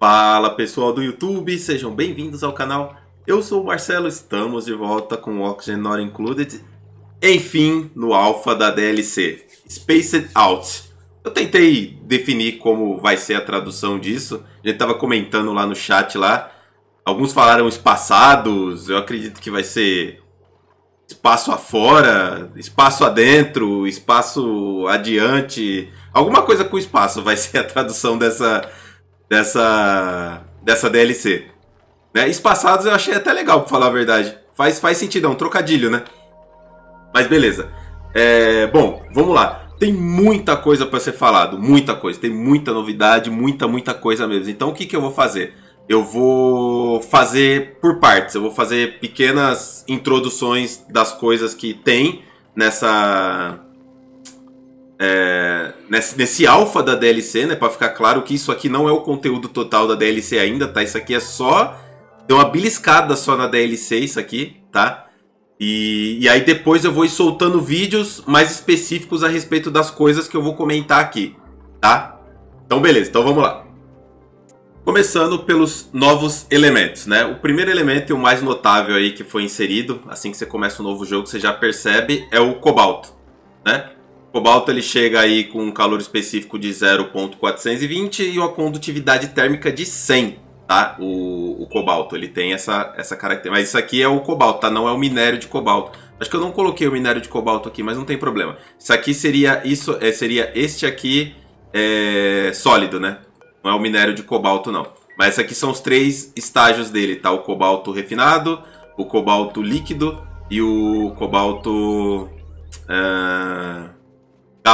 Fala pessoal do YouTube, sejam bem-vindos ao canal. Eu sou o Marcelo, estamos de volta com o Oxygen Not Included. Enfim, no alfa da DLC, Spaced Out. Eu tentei definir como vai ser a tradução disso. A gente tava comentando lá no chat lá. Alguns falaram espaçados, eu acredito que vai ser espaço afora, espaço adentro, espaço adiante. Alguma coisa com espaço vai ser a tradução dessa dessa, dessa DLC. Né? Espaçados eu achei até legal, pra falar a verdade. Faz, faz sentido, é um trocadilho, né? Mas beleza. É, bom, vamos lá. Tem muita coisa para ser falado, muita coisa. Tem muita novidade, muita, muita coisa mesmo. Então o que, que eu vou fazer? Eu vou fazer por partes. Eu vou fazer pequenas introduções das coisas que tem nessa é, nesse, nesse alfa da DLC, né? Para ficar claro que isso aqui não é o conteúdo total da DLC ainda, tá? Isso aqui é só. Deu uma beliscada só na DLC, isso aqui, tá? E, e aí depois eu vou ir soltando vídeos mais específicos a respeito das coisas que eu vou comentar aqui, tá? Então beleza, então vamos lá. Começando pelos novos elementos, né? O primeiro elemento e o mais notável aí que foi inserido, assim que você começa um novo jogo, você já percebe, é o cobalto, né? cobalto ele chega aí com um calor específico de 0.420 e uma condutividade térmica de 100, tá? O, o cobalto, ele tem essa, essa característica. Mas isso aqui é o cobalto, tá? Não é o minério de cobalto. Acho que eu não coloquei o minério de cobalto aqui, mas não tem problema. Isso aqui seria isso, é, seria este aqui é, sólido, né? Não é o minério de cobalto, não. Mas esses aqui são os três estágios dele, tá? O cobalto refinado, o cobalto líquido e o cobalto... Uh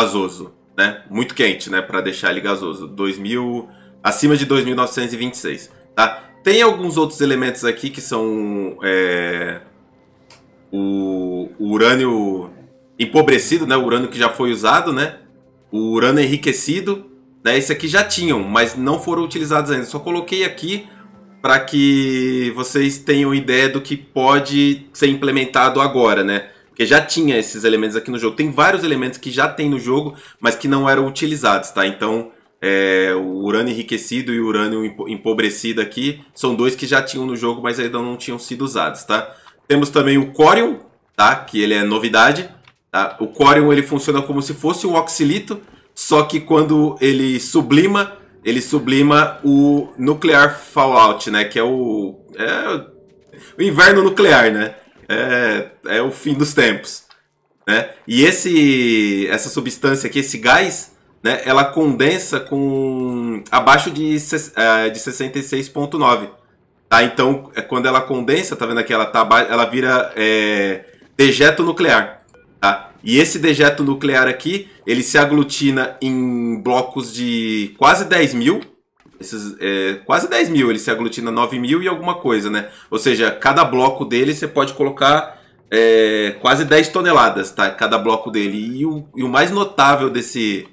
gasoso, né? Muito quente, né? Para deixar ele gasoso. 2000, acima de 2.926, tá? Tem alguns outros elementos aqui que são é, o, o urânio empobrecido, né? O urânio que já foi usado, né? O urânio enriquecido, né? Esse aqui já tinham, mas não foram utilizados ainda. Só coloquei aqui para que vocês tenham ideia do que pode ser implementado agora, né? Porque já tinha esses elementos aqui no jogo. Tem vários elementos que já tem no jogo, mas que não eram utilizados, tá? Então, é, o urânio enriquecido e o urânio empobrecido aqui são dois que já tinham no jogo, mas ainda não tinham sido usados, tá? Temos também o Corium, tá? Que ele é novidade. Tá? O Corium ele funciona como se fosse um oxilito, só que quando ele sublima, ele sublima o nuclear fallout, né? Que é o, é o inverno nuclear, né? é, é o fim dos tempos. Né? E esse, essa substância aqui, esse gás, né, ela condensa com abaixo de, é, de 66,9. Tá? Então, é quando ela condensa, tá vendo aqui? Ela, tá, ela vira é, dejeto nuclear. Tá? E esse dejeto nuclear aqui, ele se aglutina em blocos de quase 10 mil esses, é, quase 10 mil, ele se aglutina 9 mil e alguma coisa, né? Ou seja, cada bloco dele você pode colocar é, quase 10 toneladas, tá? Cada bloco dele. E o, e o mais notável desse,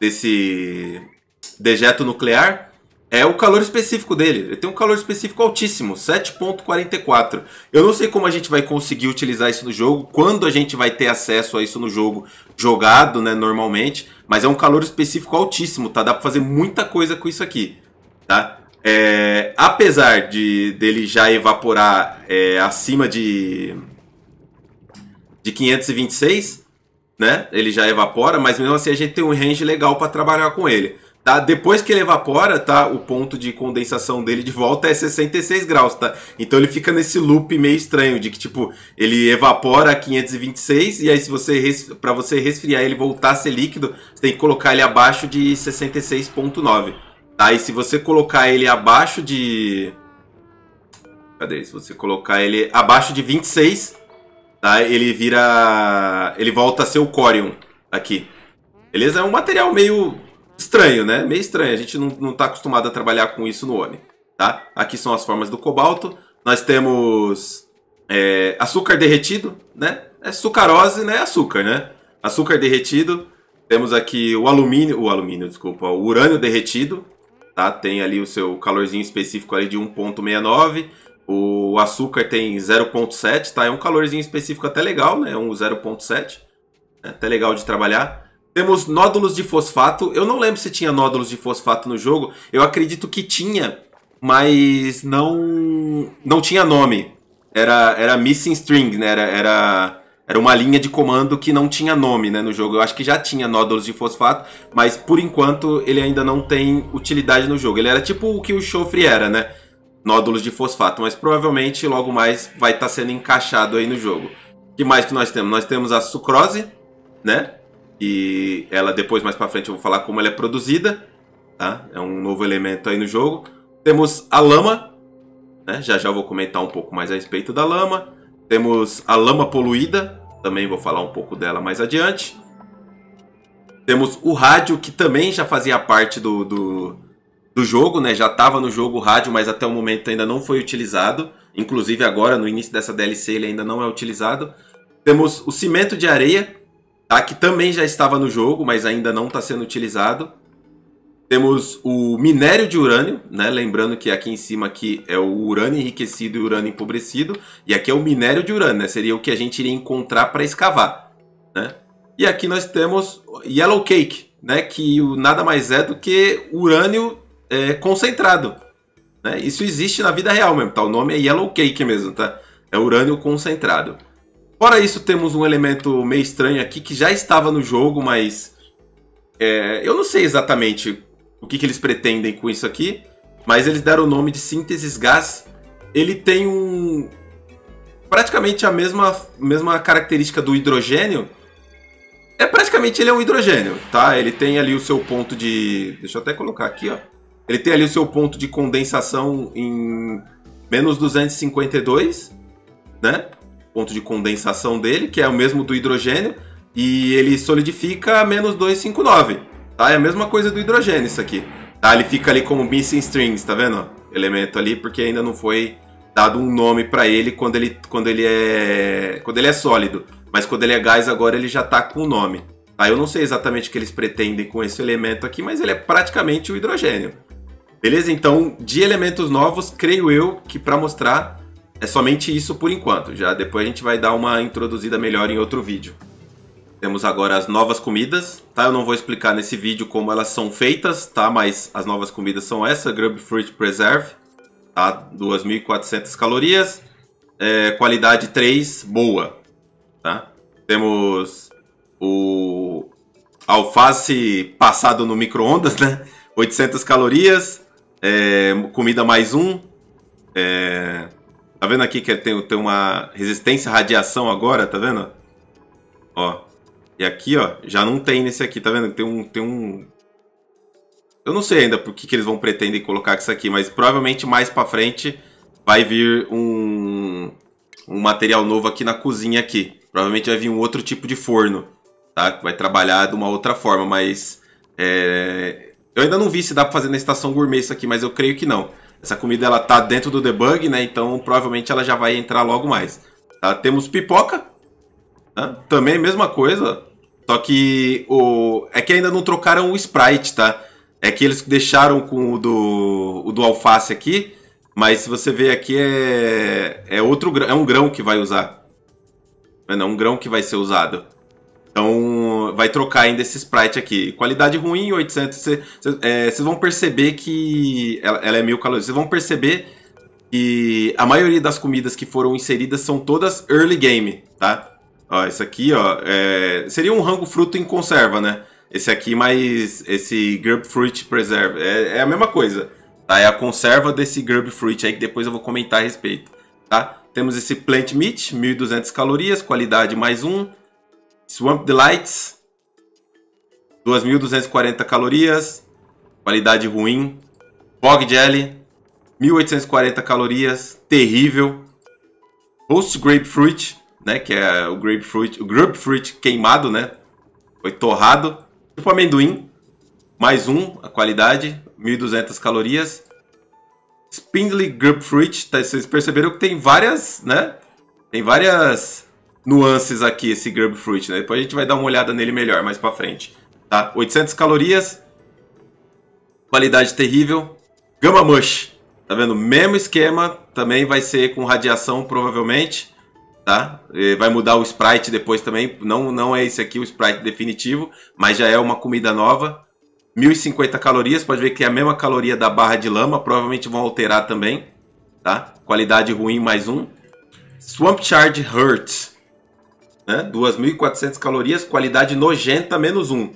desse dejeto nuclear é o calor específico dele. Ele tem um calor específico altíssimo, 7.44. Eu não sei como a gente vai conseguir utilizar isso no jogo, quando a gente vai ter acesso a isso no jogo jogado, né, normalmente, mas é um calor específico altíssimo, tá? Dá para fazer muita coisa com isso aqui, tá? É, apesar de dele já evaporar é, acima de de 526, né? Ele já evapora, mas mesmo assim a gente tem um range legal para trabalhar com ele. Tá? Depois que ele evapora, tá? O ponto de condensação dele de volta é 66 graus, tá? Então ele fica nesse loop meio estranho de que tipo, ele evapora a 526 e aí se você para você resfriar ele voltar a ser líquido, você tem que colocar ele abaixo de 66.9. Tá? E se você colocar ele abaixo de Cadê? Se você colocar ele abaixo de 26, tá? Ele vira ele volta a ser o corium aqui. Beleza? É um material meio Estranho, né? Meio estranho. A gente não, não tá acostumado a trabalhar com isso no ONI. Tá? Aqui são as formas do cobalto. Nós temos é, açúcar derretido, né? É sucarose, né? É açúcar, né? Açúcar derretido. Temos aqui o alumínio, o alumínio, desculpa, o urânio derretido, tá? Tem ali o seu calorzinho específico ali de 1.69. O açúcar tem 0.7, tá? É um calorzinho específico até legal, né? Um 0.7. É até legal de trabalhar. Temos nódulos de fosfato. Eu não lembro se tinha nódulos de fosfato no jogo. Eu acredito que tinha, mas não não tinha nome. Era, era missing string, né? Era, era, era uma linha de comando que não tinha nome né, no jogo. Eu acho que já tinha nódulos de fosfato, mas por enquanto ele ainda não tem utilidade no jogo. Ele era tipo o que o chofre era, né? Nódulos de fosfato, mas provavelmente logo mais vai estar tá sendo encaixado aí no jogo. O que mais que nós temos? Nós temos a sucrose, né? E ela depois, mais pra frente, eu vou falar como ela é produzida. Tá? É um novo elemento aí no jogo. Temos a lama. Né? Já já eu vou comentar um pouco mais a respeito da lama. Temos a lama poluída. Também vou falar um pouco dela mais adiante. Temos o rádio, que também já fazia parte do, do, do jogo, né? Já estava no jogo o rádio, mas até o momento ainda não foi utilizado. Inclusive agora, no início dessa DLC, ele ainda não é utilizado. Temos o cimento de areia, tá? que também já estava no jogo, mas ainda não está sendo utilizado. Temos o minério de urânio, né? Lembrando que aqui em cima aqui é o urânio enriquecido e o urânio empobrecido. E aqui é o minério de urânio, né? Seria o que a gente iria encontrar para escavar, né? E aqui nós temos yellow cake, né? Que nada mais é do que urânio é, concentrado. Né? Isso existe na vida real mesmo, tá? O nome é yellow cake mesmo, tá? É urânio concentrado. Fora isso, temos um elemento meio estranho aqui que já estava no jogo, mas é, eu não sei exatamente o que, que, eles pretendem com isso aqui, mas eles deram o nome de Sínteses Gás. Ele tem um praticamente a mesma, mesma característica do hidrogênio. É praticamente ele é um hidrogênio, tá? Ele tem ali o seu ponto de, deixa eu até colocar aqui, ó. Ele tem ali o seu ponto de condensação em menos 252, né? ponto de condensação dele, que é o mesmo do hidrogênio, e ele solidifica a menos 259, tá? É a mesma coisa do hidrogênio isso aqui, tá? Ele fica ali como missing strings, tá vendo? Elemento ali, porque ainda não foi dado um nome para ele quando ele quando ele é quando ele é sólido, mas quando ele é gás agora ele já tá com o nome. Tá? Eu não sei exatamente o que eles pretendem com esse elemento aqui, mas ele é praticamente o hidrogênio. Beleza? Então, de elementos novos, creio eu que para mostrar é somente isso por enquanto, já depois a gente vai dar uma introduzida melhor em outro vídeo. Temos agora as novas comidas, tá? Eu não vou explicar nesse vídeo como elas são feitas, tá? Mas as novas comidas são essa, Grub Fruit Preserve, tá? 2.400 calorias, é, qualidade 3, boa, tá? Temos o alface passado no micro-ondas, né? 800 calorias, é, comida mais um, é, Tá vendo aqui que tem, tem uma resistência à radiação agora, tá vendo? Ó. E aqui, ó, já não tem nesse aqui, tá vendo? Tem um. Tem um... Eu não sei ainda por que, que eles vão pretender colocar isso aqui, mas provavelmente mais pra frente vai vir um, um material novo aqui na cozinha aqui. Provavelmente vai vir um outro tipo de forno, tá? Vai trabalhar de uma outra forma, mas... É... Eu ainda não vi se dá pra fazer na estação gourmet isso aqui, mas eu creio que não. Essa comida ela tá dentro do debug, né? Então provavelmente ela já vai entrar logo mais. Tá? Temos pipoca, né? também mesma coisa, só que o é que ainda não trocaram o sprite, tá? É que eles deixaram com o do o do alface aqui, mas se você ver aqui é é outro é um grão que vai usar. É um grão que vai ser usado. Então, vai trocar ainda esse sprite aqui. Qualidade ruim, 800. Vocês é, vão perceber que ela, ela é mil calorias. Vocês vão perceber que a maioria das comidas que foram inseridas são todas early game, tá? Ó, isso aqui, ó, é, seria um rango fruto em conserva, né? Esse aqui mais esse grapefruit preserve. É, é a mesma coisa, tá? É a conserva desse grapefruit aí que depois eu vou comentar a respeito, tá? Temos esse plant meat, 1.200 calorias, qualidade mais um Swamp Delights, 2.240 calorias, qualidade ruim. Bog Jelly, 1.840 calorias, terrível. Toast Grapefruit, né, que é o grapefruit, o grapefruit queimado, né, foi torrado. Tipo amendoim, mais um, a qualidade, 1.200 calorias. Spindly Grapefruit, tá, vocês perceberam que tem várias, né, tem várias nuances aqui, esse Grub Fruit, né? Depois a gente vai dar uma olhada nele melhor mais pra frente. Tá? 800 calorias, qualidade terrível, Gamma Mush. Tá vendo? Mesmo esquema, também vai ser com radiação provavelmente, tá? Vai mudar o sprite depois também, não, não é esse aqui o sprite definitivo, mas já é uma comida nova. 1050 calorias, pode ver que é a mesma caloria da barra de lama, provavelmente vão alterar também, tá? Qualidade ruim mais um. Swamp Charge Hurts, né? 2.400 calorias, qualidade nojenta, menos 1.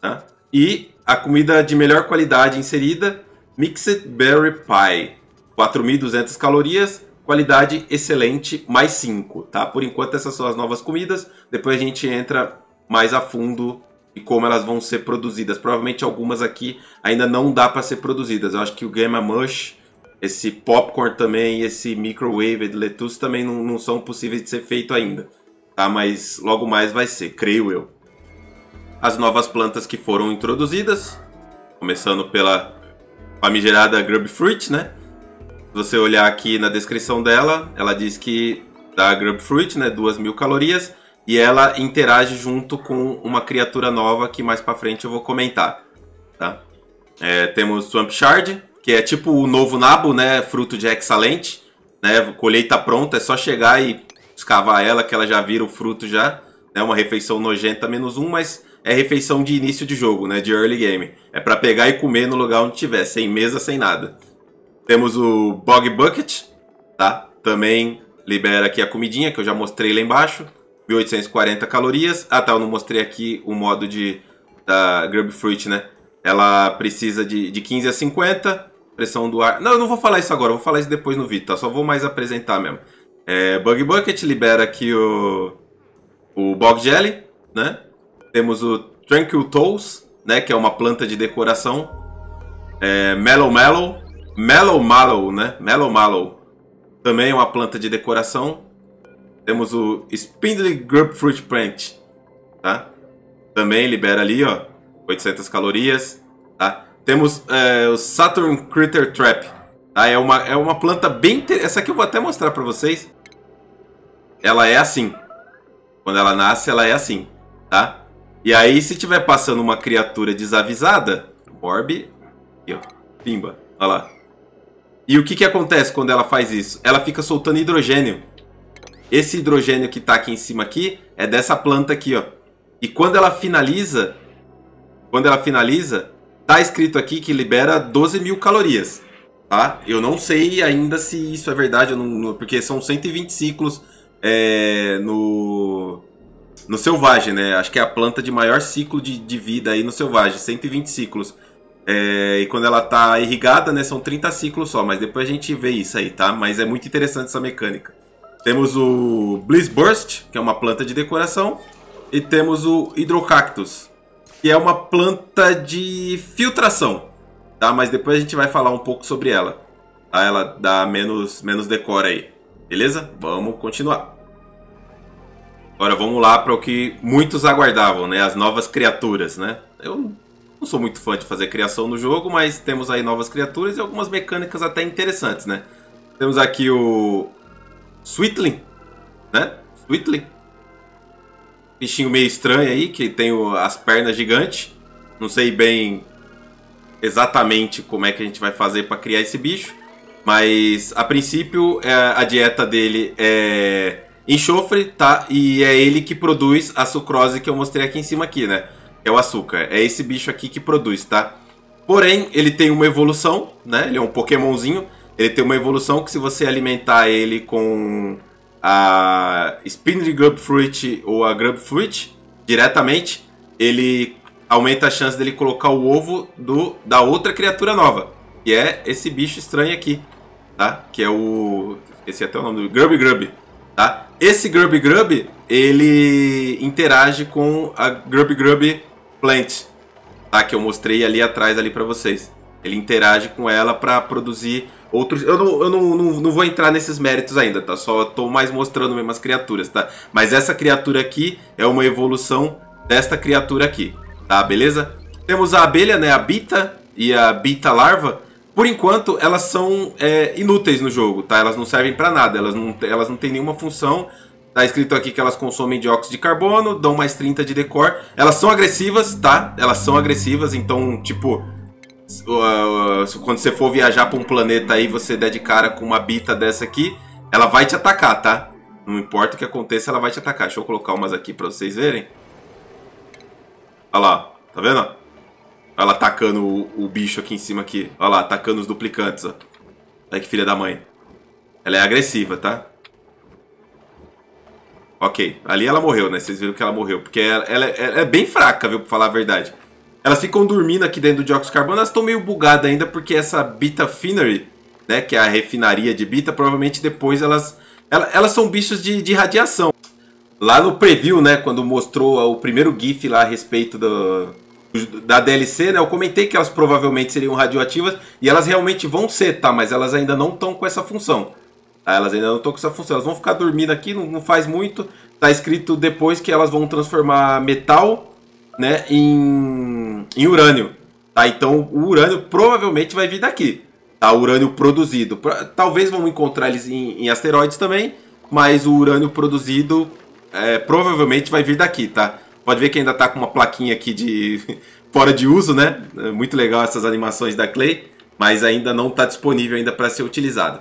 tá E a comida de melhor qualidade inserida, Mixed Berry Pie, 4.200 calorias, qualidade excelente, mais 5. Tá? Por enquanto essas são as novas comidas, depois a gente entra mais a fundo e como elas vão ser produzidas. Provavelmente algumas aqui ainda não dá para ser produzidas. Eu acho que o Gamma Mush, esse popcorn também, esse microwave de lettuce também não, não são possíveis de ser feito ainda tá? Mas logo mais vai ser, creio eu. As novas plantas que foram introduzidas, começando pela famigerada Grub Fruit, né? Se você olhar aqui na descrição dela, ela diz que dá Grub Fruit, né? 2.000 mil calorias. E ela interage junto com uma criatura nova que mais pra frente eu vou comentar, tá? É, temos Swamp Shard, que é tipo o novo nabo, né? Fruto de excelente, né? Colheita pronta, é só chegar e escavar ela, que ela já vira o fruto já. É uma refeição nojenta menos um, mas é refeição de início de jogo, né? De early game. É para pegar e comer no lugar onde tiver, sem mesa, sem nada. Temos o Bog Bucket, tá? Também libera aqui a comidinha que eu já mostrei lá embaixo. 1840 calorias. Ah, tá, eu não mostrei aqui o modo de da Grub Fruit, né? Ela precisa de, de 15 a 50, pressão do ar. Não, eu não vou falar isso agora, eu vou falar isso depois no vídeo, tá? Só vou mais apresentar mesmo. É, Bug Bucket libera aqui o, o Bog Jelly, né? Temos o Tranquil Toes, né? Que é uma planta de decoração. É, Mellow Mellow. Mellow Mallow, né? Mellow Mallow. Também é uma planta de decoração. Temos o Spindly Grapefruit Plant, tá? Também libera ali, ó, 800 calorias, tá? Temos é, o Saturn Critter Trap, ah, é uma, é uma planta bem... interessante. Essa aqui eu vou até mostrar pra vocês. Ela é assim. Quando ela nasce, ela é assim, tá? E aí, se tiver passando uma criatura desavisada... Orb... Aqui, ó. Pimba. Olha lá. E o que, que acontece quando ela faz isso? Ela fica soltando hidrogênio. Esse hidrogênio que tá aqui em cima aqui é dessa planta aqui, ó. E quando ela finaliza, quando ela finaliza, tá escrito aqui que libera 12 mil calorias. Tá? Eu não sei ainda se isso é verdade, eu não, porque são 120 ciclos é, no, no selvagem, né? Acho que é a planta de maior ciclo de, de vida aí no selvagem, 120 ciclos. É, e quando ela tá irrigada, né, são 30 ciclos só, mas depois a gente vê isso aí, tá? Mas é muito interessante essa mecânica. Temos o Bliss Burst, que é uma planta de decoração, e temos o Hidrocactus, que é uma planta de filtração tá? Mas depois a gente vai falar um pouco sobre ela. Tá? Ela dá menos, menos decor aí. Beleza? Vamos continuar. Agora vamos lá para o que muitos aguardavam, né? As novas criaturas, né? Eu não sou muito fã de fazer criação no jogo, mas temos aí novas criaturas e algumas mecânicas até interessantes, né? Temos aqui o Sweetling, né? Sweetling. Bichinho meio estranho aí, que tem as pernas gigantes. Não sei bem exatamente como é que a gente vai fazer para criar esse bicho. Mas a princípio é, a dieta dele é enxofre, tá? E é ele que produz a sucrose que eu mostrei aqui em cima aqui, né? É o açúcar. É esse bicho aqui que produz, tá? Porém, ele tem uma evolução, né? Ele é um pokémonzinho. Ele tem uma evolução que se você alimentar ele com a Spindly Grub Fruit ou a Grub Fruit diretamente, ele aumenta a chance dele colocar o ovo do, da outra criatura nova. Que é esse bicho estranho aqui, tá? Que é o... Esqueci até o nome do... Grub Grub, tá? Esse Grub Grub, ele interage com a Grub Grub Plant, tá? Que eu mostrei ali atrás ali para vocês. Ele interage com ela para produzir outros... Eu, não, eu não, não, não vou entrar nesses méritos ainda, tá? Só tô mais mostrando mesmo as criaturas, tá? Mas essa criatura aqui é uma evolução desta criatura aqui tá? Beleza? Temos a abelha, né? A bita e a bita larva. Por enquanto, elas são é, inúteis no jogo, tá? Elas não servem para nada, elas não, elas não têm nenhuma função. Tá escrito aqui que elas consomem dióxido de carbono, dão mais 30 de decor. Elas são agressivas, tá? Elas são agressivas, então, tipo, quando você for viajar para um planeta aí, você der de cara com uma bita dessa aqui, ela vai te atacar, tá? Não importa o que aconteça, ela vai te atacar. Deixa eu colocar umas aqui para vocês verem. Olha lá, tá vendo? Olha lá atacando o, o, bicho aqui em cima aqui. Olha lá, atacando os duplicantes, ó. Olha que filha da mãe. Ela é agressiva, tá? Ok, ali ela morreu, né? Vocês viram que ela morreu. Porque ela, ela, é, ela é bem fraca, viu? Pra falar a verdade. Elas ficam dormindo aqui dentro do dióxido de carbono. Elas estão meio bugadas ainda porque essa Beta Finery, né? Que é a refinaria de Beta, provavelmente depois elas... elas são bichos de, de radiação lá no preview, né, quando mostrou o primeiro GIF lá a respeito do, da DLC, né, eu comentei que elas provavelmente seriam radioativas e elas realmente vão ser, tá? Mas elas ainda não estão com essa função. Tá? Elas ainda não estão com essa função. Elas vão ficar dormindo aqui, não, não, faz muito. Tá escrito depois que elas vão transformar metal, né, em, em urânio. Tá? Então o urânio provavelmente vai vir daqui. Tá? O urânio produzido. Talvez vamos encontrar eles em, em asteroides também, mas o urânio produzido é, provavelmente vai vir daqui, tá? Pode ver que ainda tá com uma plaquinha aqui de fora de uso, né? É muito legal essas animações da Clay, mas ainda não está disponível ainda para ser utilizado.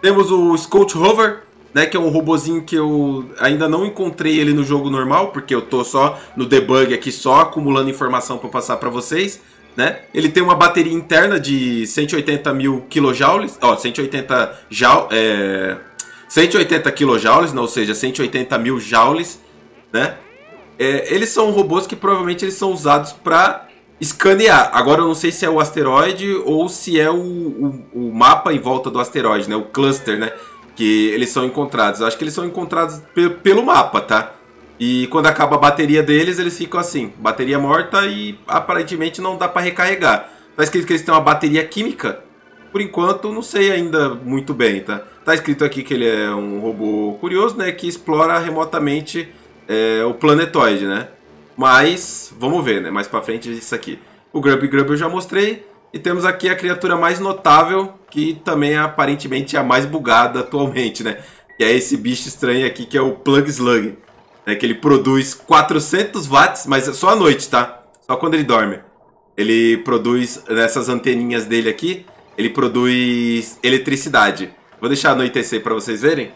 Temos o Scout Hover, né, que é um robozinho que eu ainda não encontrei ele no jogo normal, porque eu tô só no debug aqui só acumulando informação para passar para vocês, né? Ele tem uma bateria interna de 180 mil kilojoules, ó, 180 jou, é, 180 quilojoules, ou seja, 180 mil joules, né? É, eles são robôs que provavelmente eles são usados para escanear. Agora eu não sei se é o asteroide ou se é o, o, o, mapa em volta do asteroide, né? O cluster, né? Que eles são encontrados. Eu acho que eles são encontrados pe pelo mapa, tá? E quando acaba a bateria deles, eles ficam assim, bateria morta e aparentemente não dá para recarregar. Tá escrito que eles têm uma bateria química? Por enquanto, não sei ainda muito bem, tá? Tá escrito aqui que ele é um robô curioso, né? Que explora remotamente é, o planetoide, né? Mas, vamos ver, né? Mais pra frente isso aqui. O Grub Grub eu já mostrei. E temos aqui a criatura mais notável, que também é aparentemente a mais bugada atualmente, né? Que é esse bicho estranho aqui, que é o Plug Slug. Né? Que ele produz 400 watts, mas é só à noite, tá? Só quando ele dorme. Ele produz, nessas anteninhas dele aqui, ele produz eletricidade. Vou deixar anoitecer para vocês verem.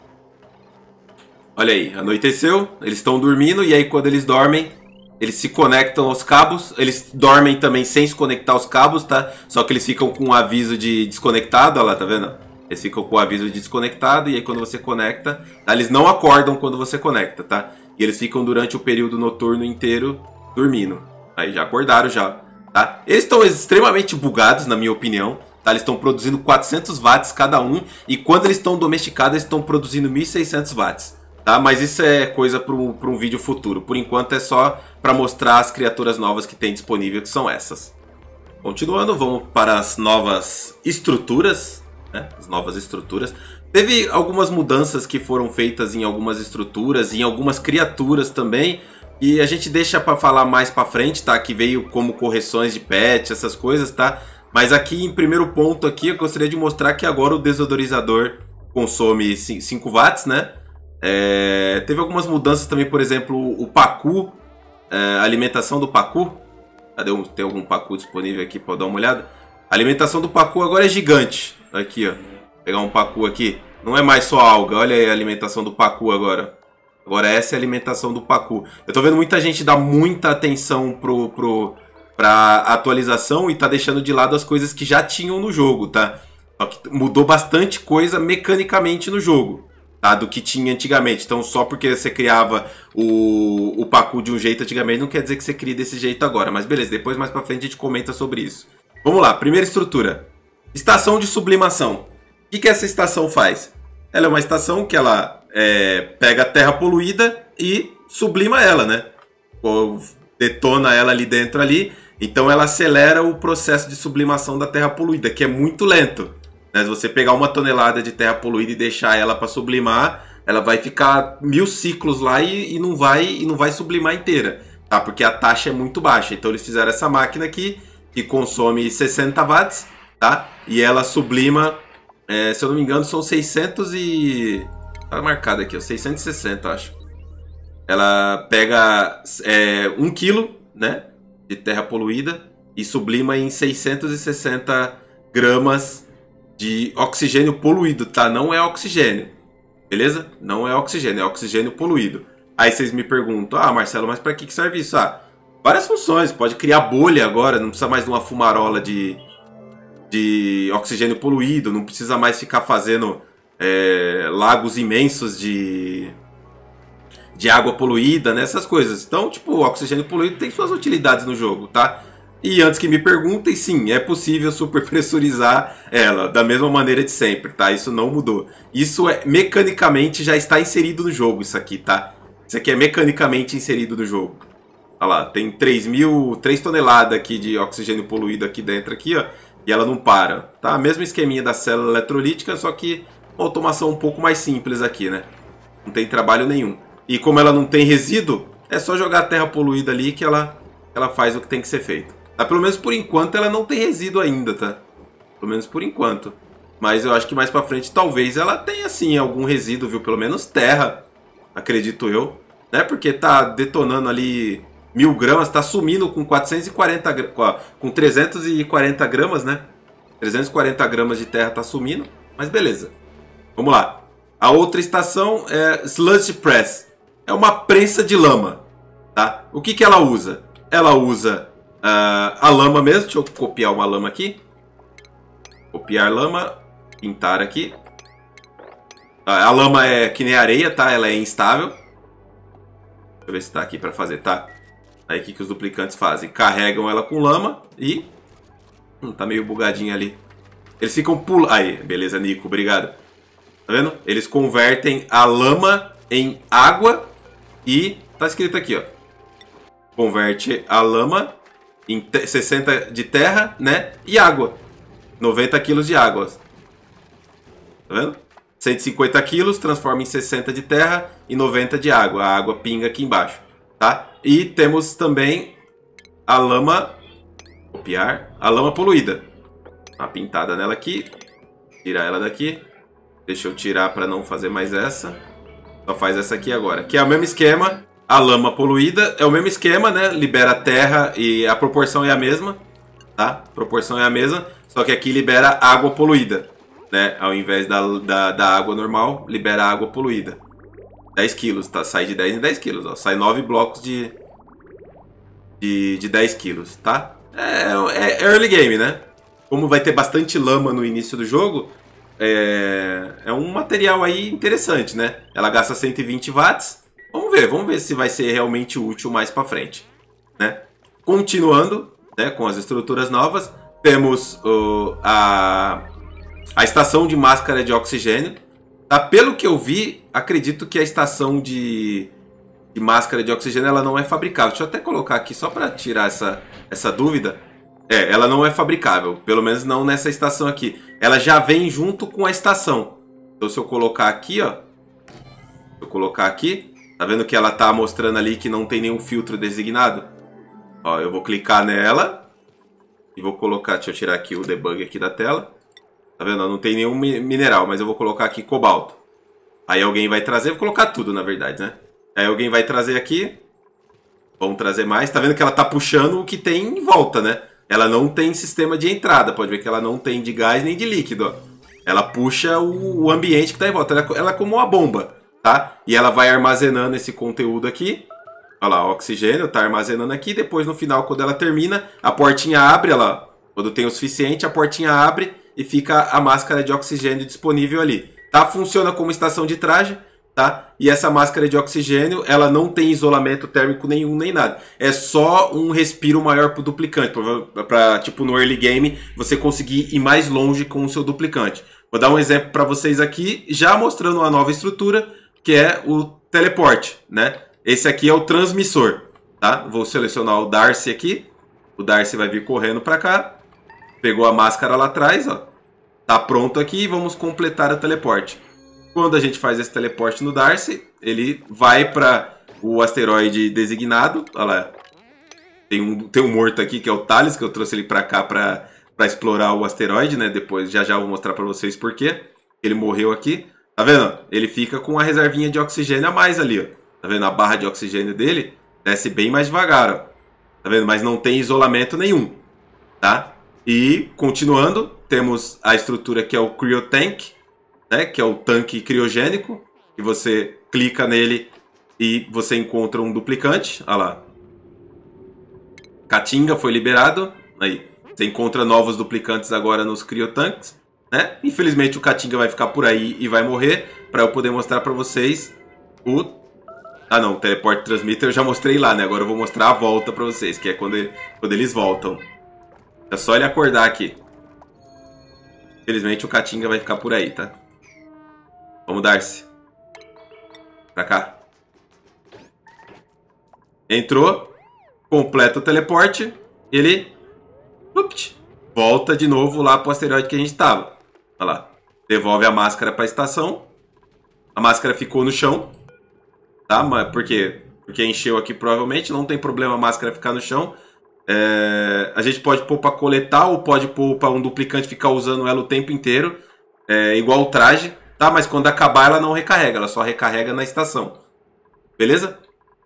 Olha aí, anoiteceu, eles estão dormindo e aí quando eles dormem, eles se conectam aos cabos. Eles dormem também sem se conectar aos cabos, tá? Só que eles ficam com um aviso de desconectado, olha lá, tá vendo? Eles ficam com o aviso de desconectado e aí quando você conecta, tá? eles não acordam quando você conecta, tá? E eles ficam durante o período noturno inteiro dormindo. Aí já acordaram já, tá? Eles estão extremamente bugados, na minha opinião. Tá? Eles estão produzindo 400 watts cada um e quando eles estão domesticados estão produzindo 1600 watts. Tá? Mas isso é coisa para um vídeo futuro. Por enquanto é só para mostrar as criaturas novas que tem disponível, que são essas. Continuando, vamos para as novas estruturas. Né? As novas estruturas. Teve algumas mudanças que foram feitas em algumas estruturas, em algumas criaturas também. E a gente deixa para falar mais para frente, tá? Que veio como correções de patch, essas coisas, tá? Mas aqui, em primeiro ponto aqui, eu gostaria de mostrar que agora o desodorizador consome 5 watts, né? É, teve algumas mudanças também, por exemplo, o Pacu, é, a alimentação do Pacu. Cadê? tem algum Pacu disponível aqui para dar uma olhada? A alimentação do Pacu agora é gigante. Aqui, ó. pegar um Pacu aqui. Não é mais só alga. Olha aí a alimentação do Pacu agora. Agora essa é a alimentação do Pacu. Eu tô vendo muita gente dar muita atenção pro, pro, para atualização e tá deixando de lado as coisas que já tinham no jogo, tá? Só que mudou bastante coisa mecanicamente no jogo, tá? Do que tinha antigamente. Então, só porque você criava o, o Pacu de um jeito antigamente, não quer dizer que você cria desse jeito agora. Mas beleza, depois mais pra frente a gente comenta sobre isso. Vamos lá, primeira estrutura. Estação de sublimação. O que, que essa estação faz? Ela é uma estação que ela é, pega a terra poluída e sublima ela, né? detona ela ali dentro ali, então ela acelera o processo de sublimação da terra poluída, que é muito lento. Né? Se você pegar uma tonelada de terra poluída e deixar ela para sublimar, ela vai ficar mil ciclos lá e, e, não vai e não vai sublimar inteira, tá? Porque a taxa é muito baixa. Então eles fizeram essa máquina aqui que consome 60 watts, tá? E ela sublima, é, se eu não me engano, são 600 e tá marcado aqui, ó, 660, acho. Ela pega é, um quilo né, de terra poluída e sublima em 660 gramas de oxigênio poluído, tá? Não é oxigênio, beleza? Não é oxigênio, é oxigênio poluído. Aí vocês me perguntam, ah, Marcelo, mas para que, que serve isso? Ah, várias funções, pode criar bolha agora, não precisa mais de uma fumarola de, de oxigênio poluído, não precisa mais ficar fazendo é, lagos imensos de, de água poluída, né? Essas coisas. Então, tipo, o oxigênio poluído tem suas utilidades no jogo, tá? E antes que me perguntem, sim, é possível superpressurizar ela da mesma maneira de sempre, tá? Isso não mudou. Isso é mecanicamente já está inserido no jogo, isso aqui, tá? Isso aqui é mecanicamente inserido no jogo. Olha lá, tem 3 mil, 3 toneladas aqui de oxigênio poluído aqui dentro aqui, ó. E ela não para, tá? Mesmo esqueminha da célula eletrolítica, só que uma automação um pouco mais simples aqui, né? Não tem trabalho nenhum. E como ela não tem resíduo, é só jogar a terra poluída ali que ela, ela faz o que tem que ser feito. Ah, pelo menos por enquanto ela não tem resíduo ainda, tá? Pelo menos por enquanto. Mas eu acho que mais pra frente talvez ela tenha assim algum resíduo, viu? Pelo menos terra, acredito eu. Né? Porque tá detonando ali mil gramas, tá sumindo com 440 com 340 gramas, né? 340 gramas de terra tá sumindo, mas beleza. Vamos lá. A outra estação é Sludge Press é uma prensa de lama. Tá? O que, que ela usa? Ela usa uh, a lama mesmo. Deixa eu copiar uma lama aqui. Copiar lama. Pintar aqui. Ah, a lama é que nem areia, tá? Ela é instável. Deixa eu ver se tá aqui para fazer, tá? Aí o que, que os duplicantes fazem? Carregam ela com lama e... Hum, tá meio bugadinho ali. Eles ficam pulando... Aí, beleza, Nico, obrigado. Tá vendo? Eles convertem a lama em água e tá escrito aqui, ó. Converte a lama em 60 de terra, né? E água. 90 quilos de água. Tá vendo? 150 quilos, transforma em 60 de terra e 90 de água. A água pinga aqui embaixo, tá? E temos também a lama... Copiar. A lama poluída. Uma tá pintada nela aqui. Tirar ela daqui. Deixa eu tirar para não fazer mais essa. Só faz essa aqui agora. Que é o mesmo esquema. A lama poluída é o mesmo esquema, né? Libera terra e a proporção é a mesma. Tá? A proporção é a mesma. Só que aqui libera água poluída. Né? Ao invés da, da, da água normal, libera água poluída. 10 quilos, tá? Sai de 10 em 10 quilos, ó. Sai 9 blocos de, de, de 10 quilos, tá? É, é early game, né? Como vai ter bastante lama no início do jogo, é, é um material aí interessante, né? Ela gasta 120 watts. Vamos ver, vamos ver se vai ser realmente útil mais para frente, né? Continuando, né, com as estruturas novas, temos a, a estação de máscara de oxigênio. Tá? Pelo que eu vi, acredito que a estação de, de máscara de oxigênio ela não é fabricável. Deixa eu até colocar aqui só para tirar essa, essa dúvida. É, ela não é fabricável, pelo menos não nessa estação aqui. Ela já vem junto com a estação. Então se eu colocar aqui, ó, eu colocar aqui, tá vendo que ela tá mostrando ali que não tem nenhum filtro designado? Ó, eu vou clicar nela e vou colocar, deixa eu tirar aqui o debug aqui da tela. Tá vendo? Não tem nenhum mineral, mas eu vou colocar aqui cobalto. Aí alguém vai trazer, vou colocar tudo na verdade, né? Aí alguém vai trazer aqui, vão trazer mais. Tá vendo que ela tá puxando o que tem em volta, né? Ela não tem sistema de entrada, pode ver que ela não tem de gás nem de líquido. Ela puxa o, o ambiente que está em volta. Ela, ela é como uma bomba, tá? E ela vai armazenando esse conteúdo aqui. Olha lá, oxigênio está armazenando aqui. Depois, no final, quando ela termina, a portinha abre, ela, quando tem o suficiente, a portinha abre e fica a máscara de oxigênio disponível ali. Tá? Funciona como estação de traje tá? E essa máscara de oxigênio, ela não tem isolamento térmico nenhum nem nada. É só um respiro maior pro duplicante, para tipo no early game você conseguir ir mais longe com o seu duplicante. Vou dar um exemplo para vocês aqui, já mostrando uma nova estrutura, que é o teleporte, né? Esse aqui é o transmissor, tá? Vou selecionar o Darcy aqui. O Darcy vai vir correndo para cá. Pegou a máscara lá atrás, ó. Tá pronto aqui, vamos completar o teleporte. Quando a gente faz esse teleporte no Darcy, ele vai para o asteroide designado. Olha lá. Tem um, tem um morto aqui que é o Thales, que eu trouxe ele para cá para explorar o asteroide, né? Depois já já vou mostrar para vocês por quê. Ele morreu aqui. Tá vendo? Ele fica com a reservinha de oxigênio a mais ali, ó. Tá vendo? A barra de oxigênio dele desce bem mais devagar, ó. Tá vendo? Mas não tem isolamento nenhum, tá? E, continuando, temos a estrutura que é o Cryotank, né, que é o tanque criogênico, e você clica nele e você encontra um duplicante. Olha lá. Caatinga foi liberado. Aí, você encontra novos duplicantes agora nos criotanques. Né? Infelizmente o Caatinga vai ficar por aí e vai morrer, para eu poder mostrar para vocês o... Ah não, o teleporte transmitter eu já mostrei lá, né? Agora eu vou mostrar a volta para vocês, que é quando, ele... quando eles voltam. É só ele acordar aqui. Infelizmente o Caatinga vai ficar por aí, tá? Vamos, Darcy. Pra cá. Entrou. Completa o teleporte. Ele... Volta de novo lá pro asteroide que a gente tava. Olha lá. Devolve a máscara pra estação. A máscara ficou no chão. Tá? Mas por quê? Porque encheu aqui provavelmente. Não tem problema a máscara ficar no chão. É, a gente pode pôr para coletar ou pode pôr para um duplicante ficar usando ela o tempo inteiro. É, igual o traje tá? Mas quando acabar, ela não recarrega, ela só recarrega na estação. Beleza?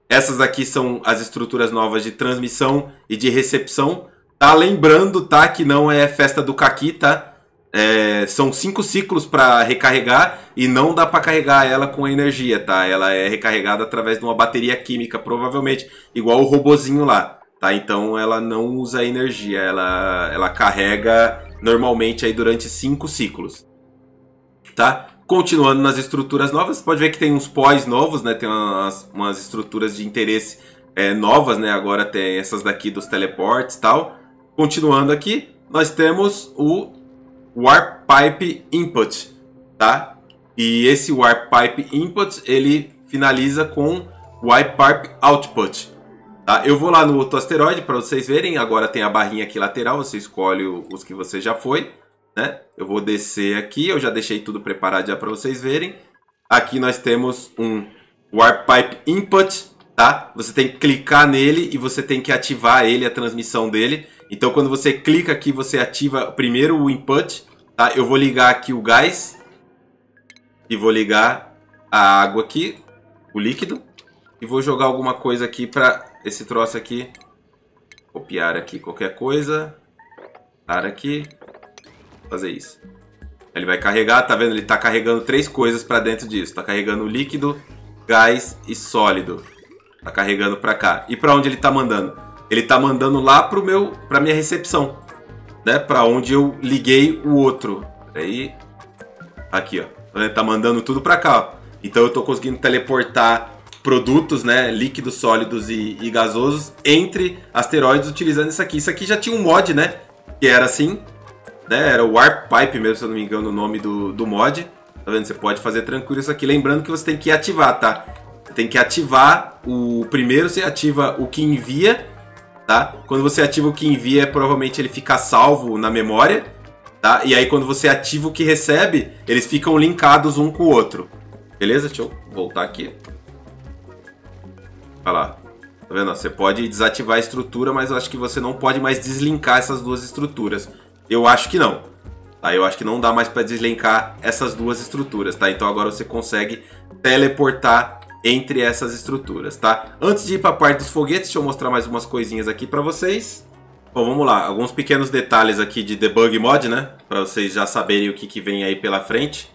Essas aqui são as estruturas novas de transmissão e de recepção. Tá lembrando, tá, que não é festa do caqui, tá? É, são cinco ciclos para recarregar e não dá para carregar ela com energia, tá? Ela é recarregada através de uma bateria química, provavelmente, igual o robozinho lá, tá? Então ela não usa energia, ela, ela carrega normalmente aí durante cinco ciclos, tá? Continuando nas estruturas novas, pode ver que tem uns pós novos, né? Tem umas, umas estruturas de interesse é, novas, né? Agora tem essas daqui dos teleportes e tal. Continuando aqui, nós temos o Warp Pipe Input, tá? E esse Warp Pipe Input, ele finaliza com Warp Pipe Output, tá? Eu vou lá no outro asteroide para vocês verem. Agora tem a barrinha aqui lateral, você escolhe os que você já foi né? Eu vou descer aqui, eu já deixei tudo preparado já para vocês verem. Aqui nós temos um Warp Pipe Input, tá? Você tem que clicar nele e você tem que ativar ele, a transmissão dele. Então quando você clica aqui, você ativa primeiro o input, tá? Eu vou ligar aqui o gás e vou ligar a água aqui, o líquido. E vou jogar alguma coisa aqui para esse troço aqui. Copiar aqui qualquer coisa. Tar aqui fazer isso. Ele vai carregar, tá vendo? Ele tá carregando três coisas para dentro disso. Tá carregando líquido, gás e sólido. Tá carregando para cá. E para onde ele tá mandando? Ele tá mandando lá pro meu, pra minha recepção, né? Para onde eu liguei o outro. Aí aqui, ó. Tá ele tá mandando tudo para cá, ó. Então eu tô conseguindo teleportar produtos, né, líquidos, sólidos e, e gasosos entre asteroides utilizando isso aqui. Isso aqui já tinha um mod, né, que era assim, né? Era o Warp Pipe mesmo, se eu não me engano, o nome do, do mod. Tá vendo? Você pode fazer tranquilo isso aqui. Lembrando que você tem que ativar, tá? Você tem que ativar o... Primeiro você ativa o que envia, tá? Quando você ativa o que envia, provavelmente ele fica salvo na memória, tá? E aí quando você ativa o que recebe, eles ficam linkados um com o outro. Beleza? Deixa eu voltar aqui. Olha lá. Tá vendo? Você pode desativar a estrutura, mas eu acho que você não pode mais deslinkar essas duas estruturas. Eu acho que não. Tá? Eu acho que não dá mais para deslencar essas duas estruturas, tá? Então agora você consegue teleportar entre essas estruturas, tá? Antes de ir para a parte dos foguetes, deixa eu mostrar mais umas coisinhas aqui para vocês. Bom, vamos lá. Alguns pequenos detalhes aqui de debug mod, né? Para vocês já saberem o que, que vem aí pela frente.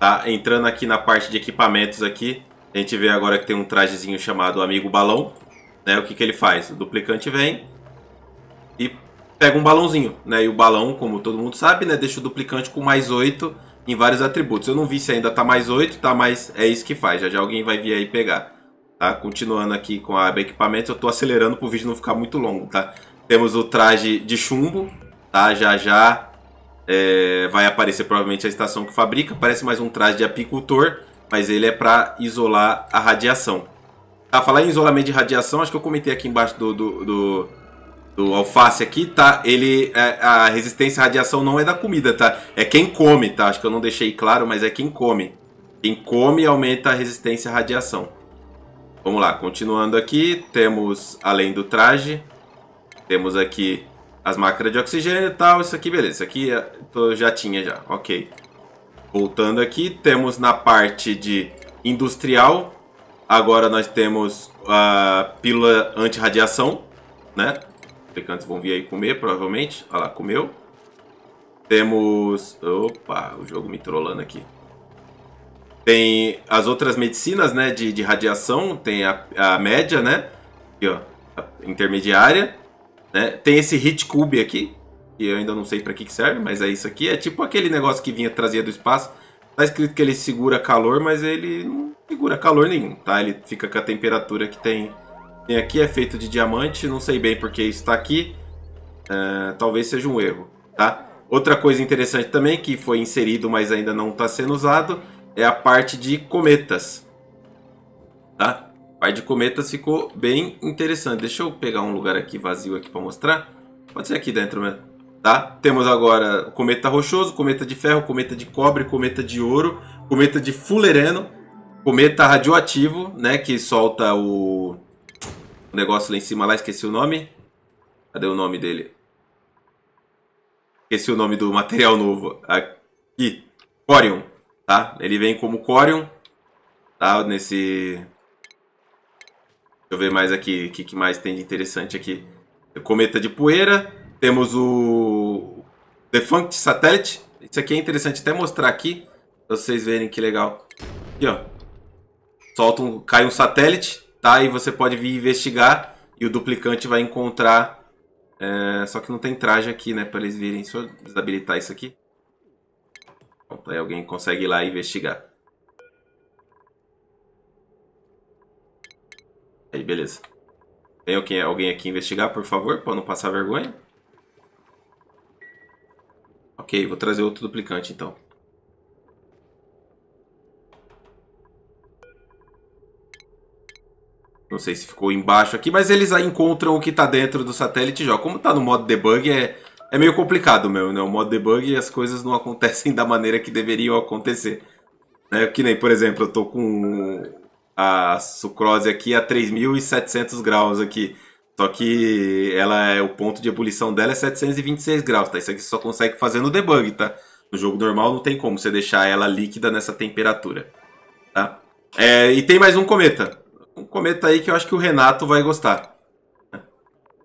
Tá? Entrando aqui na parte de equipamentos aqui, a gente vê agora que tem um trajezinho chamado Amigo Balão. Né? O que, que ele faz? O duplicante vem, pega um balãozinho, né? E o balão, como todo mundo sabe, né? Deixa o duplicante com mais 8 em vários atributos. Eu não vi se ainda tá mais 8, tá? Mas é isso que faz. Já já alguém vai vir aí pegar. Tá? Continuando aqui com a aba equipamentos, eu tô acelerando pro vídeo não ficar muito longo, tá? Temos o traje de chumbo, tá? Já já é, vai aparecer provavelmente a estação que fabrica. Parece mais um traje de apicultor, mas ele é para isolar a radiação. Tá, falar em isolamento de radiação, acho que eu comentei aqui embaixo do, do, do do alface aqui, tá? Ele. A, é, a resistência à radiação não é da comida, tá? É quem come, tá? Acho que eu não deixei claro, mas é quem come. Quem come aumenta a resistência à radiação. Vamos lá, continuando aqui, temos além do traje, temos aqui as máquinas de oxigênio e tal, isso aqui, beleza, isso aqui eu é, já tinha já, ok. Voltando aqui, temos na parte de industrial, agora nós temos a pílula anti-radiação, né? replicantes vão vir aí comer, provavelmente. Olha lá, comeu. Temos... Opa, o jogo me trollando aqui. Tem as outras medicinas, né, de, de radiação. Tem a, a média, né? Aqui, ó, a intermediária. Né? Tem esse hit cube aqui, que eu ainda não sei para que, que serve, mas é isso aqui. É tipo aquele negócio que vinha trazer do espaço. Tá escrito que ele segura calor, mas ele não segura calor nenhum, tá? Ele fica com a temperatura que tem tem aqui é feito de diamante, não sei bem porque está aqui. Uh, talvez seja um erro, tá? Outra coisa interessante também, que foi inserido, mas ainda não está sendo usado, é a parte de cometas. Tá? A parte de cometas ficou bem interessante. Deixa eu pegar um lugar aqui vazio aqui para mostrar. Pode ser aqui dentro mesmo. Tá? Temos agora o cometa rochoso, cometa de ferro, cometa de cobre, cometa de ouro, cometa de fulereno, cometa radioativo, né, que solta o negócio lá em cima, lá esqueci o nome. Cadê o nome dele? Esqueci o nome do material novo. Aqui, Corium, tá? Ele vem como Corium, tá? Nesse... Deixa eu ver mais aqui, o que, que mais tem de interessante aqui. Cometa de poeira, temos o Defunct Satellite. Isso aqui é interessante até mostrar aqui, pra vocês verem que legal. Aqui, ó. Solta um, cai um satélite, tá? E você pode vir investigar e o duplicante vai encontrar. É, só que não tem traje aqui, né? Para eles virem. Deixa eu desabilitar isso aqui. Pronto, aí alguém consegue ir lá investigar. Aí, beleza. Tem alguém, alguém aqui investigar, por favor, para não passar vergonha? Ok, vou trazer outro duplicante então. Não sei se ficou embaixo aqui, mas eles aí encontram o que está dentro do satélite já. Como está no modo debug, é, é meio complicado mesmo, né? O modo debug as coisas não acontecem da maneira que deveriam acontecer. Né? Que nem, por exemplo, eu tô com a sucrose aqui a 3.700 graus aqui. Só que ela é o ponto de ebulição dela é 726 graus, tá? Isso aqui você só consegue fazer no debug, tá? No jogo normal não tem como você deixar ela líquida nessa temperatura, tá? É, e tem mais um cometa um cometa aí que eu acho que o Renato vai gostar.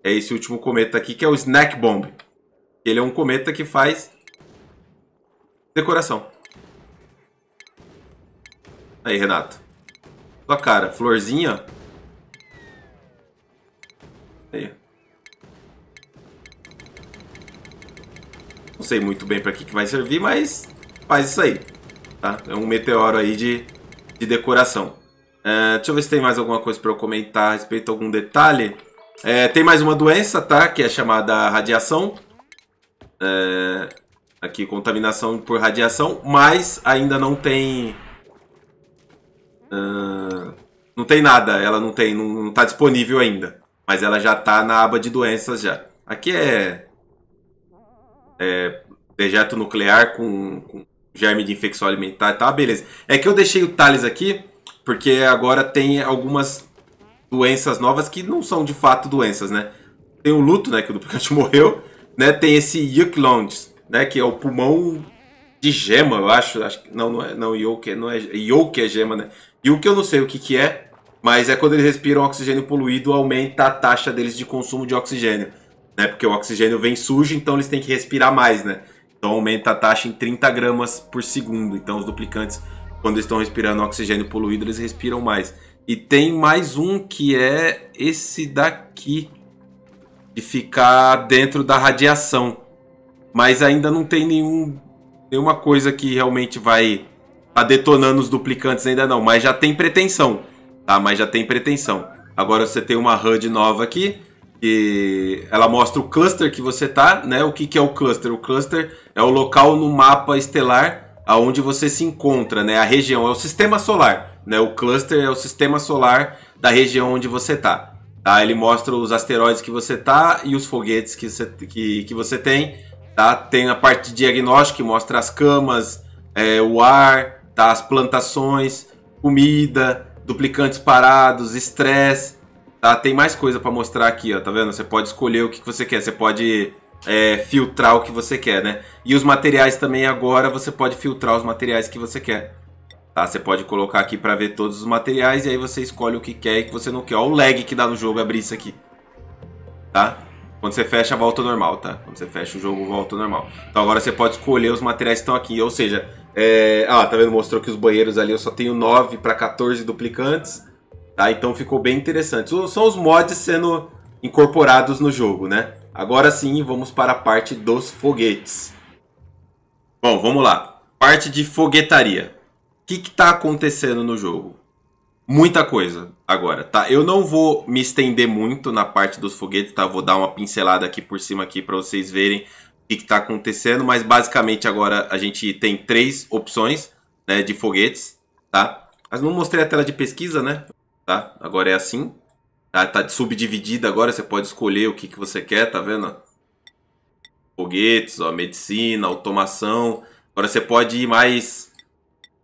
É esse último cometa aqui, que é o Snack Bomb. Ele é um cometa que faz decoração. Aí, Renato. Sua cara, florzinha. Aí. Não sei muito bem para que, que vai servir, mas faz isso aí. Tá? É um meteoro aí de, de decoração. É, deixa eu ver se tem mais alguma coisa para eu comentar a respeito de algum detalhe. É, tem mais uma doença, tá? Que é chamada radiação. É, aqui, contaminação por radiação. Mas ainda não tem... Uh, não tem nada. Ela não tem, não, não tá disponível ainda. Mas ela já tá na aba de doenças já. Aqui é... É, dejeto nuclear com, com germe de infecção alimentar, tá? Beleza. É que eu deixei o Thales aqui porque agora tem algumas doenças novas que não são de fato doenças, né? Tem o luto, né? Que o duplicante morreu. Né? Tem esse Yuck né? Que é o pulmão de gema, eu acho. acho que, não, não é. Não, Yoke, não é. Yoke é gema, né? Yuke eu não sei o que, que é. Mas é quando eles respiram oxigênio poluído, aumenta a taxa deles de consumo de oxigênio. Né? Porque o oxigênio vem sujo, então eles têm que respirar mais, né? Então aumenta a taxa em 30 gramas por segundo. Então os duplicantes quando estão respirando oxigênio poluído, eles respiram mais. E tem mais um que é esse daqui. De ficar dentro da radiação. Mas ainda não tem nenhum, nenhuma coisa que realmente vai tá detonando os duplicantes ainda não. Mas já tem pretensão. Tá? Mas já tem pretensão. Agora você tem uma HUD nova aqui que ela mostra o cluster que você tá, né? O que, que é o cluster? O cluster é o local no mapa estelar aonde você se encontra, né? A região é o sistema solar, né? O cluster é o sistema solar da região onde você tá. Tá? Ele mostra os asteroides que você tá e os foguetes que você, que, que você tem, tá? Tem a parte de diagnóstico que mostra as camas, é, o ar, tá? As plantações, comida, duplicantes parados, estresse, tá? Tem mais coisa para mostrar aqui, ó, tá vendo? Você pode escolher o que você quer, você pode é, filtrar o que você quer, né? E os materiais também agora você pode filtrar os materiais que você quer. Tá? Você pode colocar aqui para ver todos os materiais e aí você escolhe o que quer e o que você não quer. Olha o lag que dá no jogo abrir isso aqui. Tá? Quando você fecha, volta ao normal, tá? Quando você fecha o jogo, volta ao normal. Então agora você pode escolher os materiais que estão aqui. Ou seja, é... ah, tá vendo? Mostrou que os banheiros ali eu só tenho 9 para 14 duplicantes. Tá? Então ficou bem interessante. São os mods sendo incorporados no jogo, né? Agora sim, vamos para a parte dos foguetes. Bom, vamos lá. Parte de foguetaria. O que está acontecendo no jogo? Muita coisa agora, tá? Eu não vou me estender muito na parte dos foguetes, tá? vou dar uma pincelada aqui por cima aqui para vocês verem o que está acontecendo. Mas basicamente agora a gente tem três opções né, de foguetes, tá? Mas não mostrei a tela de pesquisa, né? Tá? Agora é assim. Ah, tá subdividida agora, você pode escolher o que, que você quer, tá vendo? Foguetes, ó, medicina, automação. Agora você pode ir mais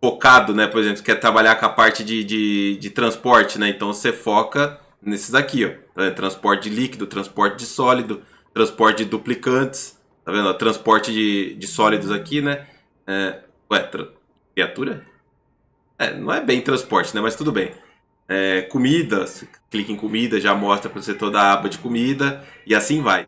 focado, né? Por exemplo, você quer trabalhar com a parte de, de, de transporte, né? Então você foca nesses aqui, ó. Tá transporte de líquido, transporte de sólido, transporte de duplicantes, tá vendo? Transporte de, de sólidos aqui, né? É, ué, criatura? É, não é bem transporte, né? Mas tudo bem é, comidas, clique em comida, já mostra para você toda a aba de comida e assim vai.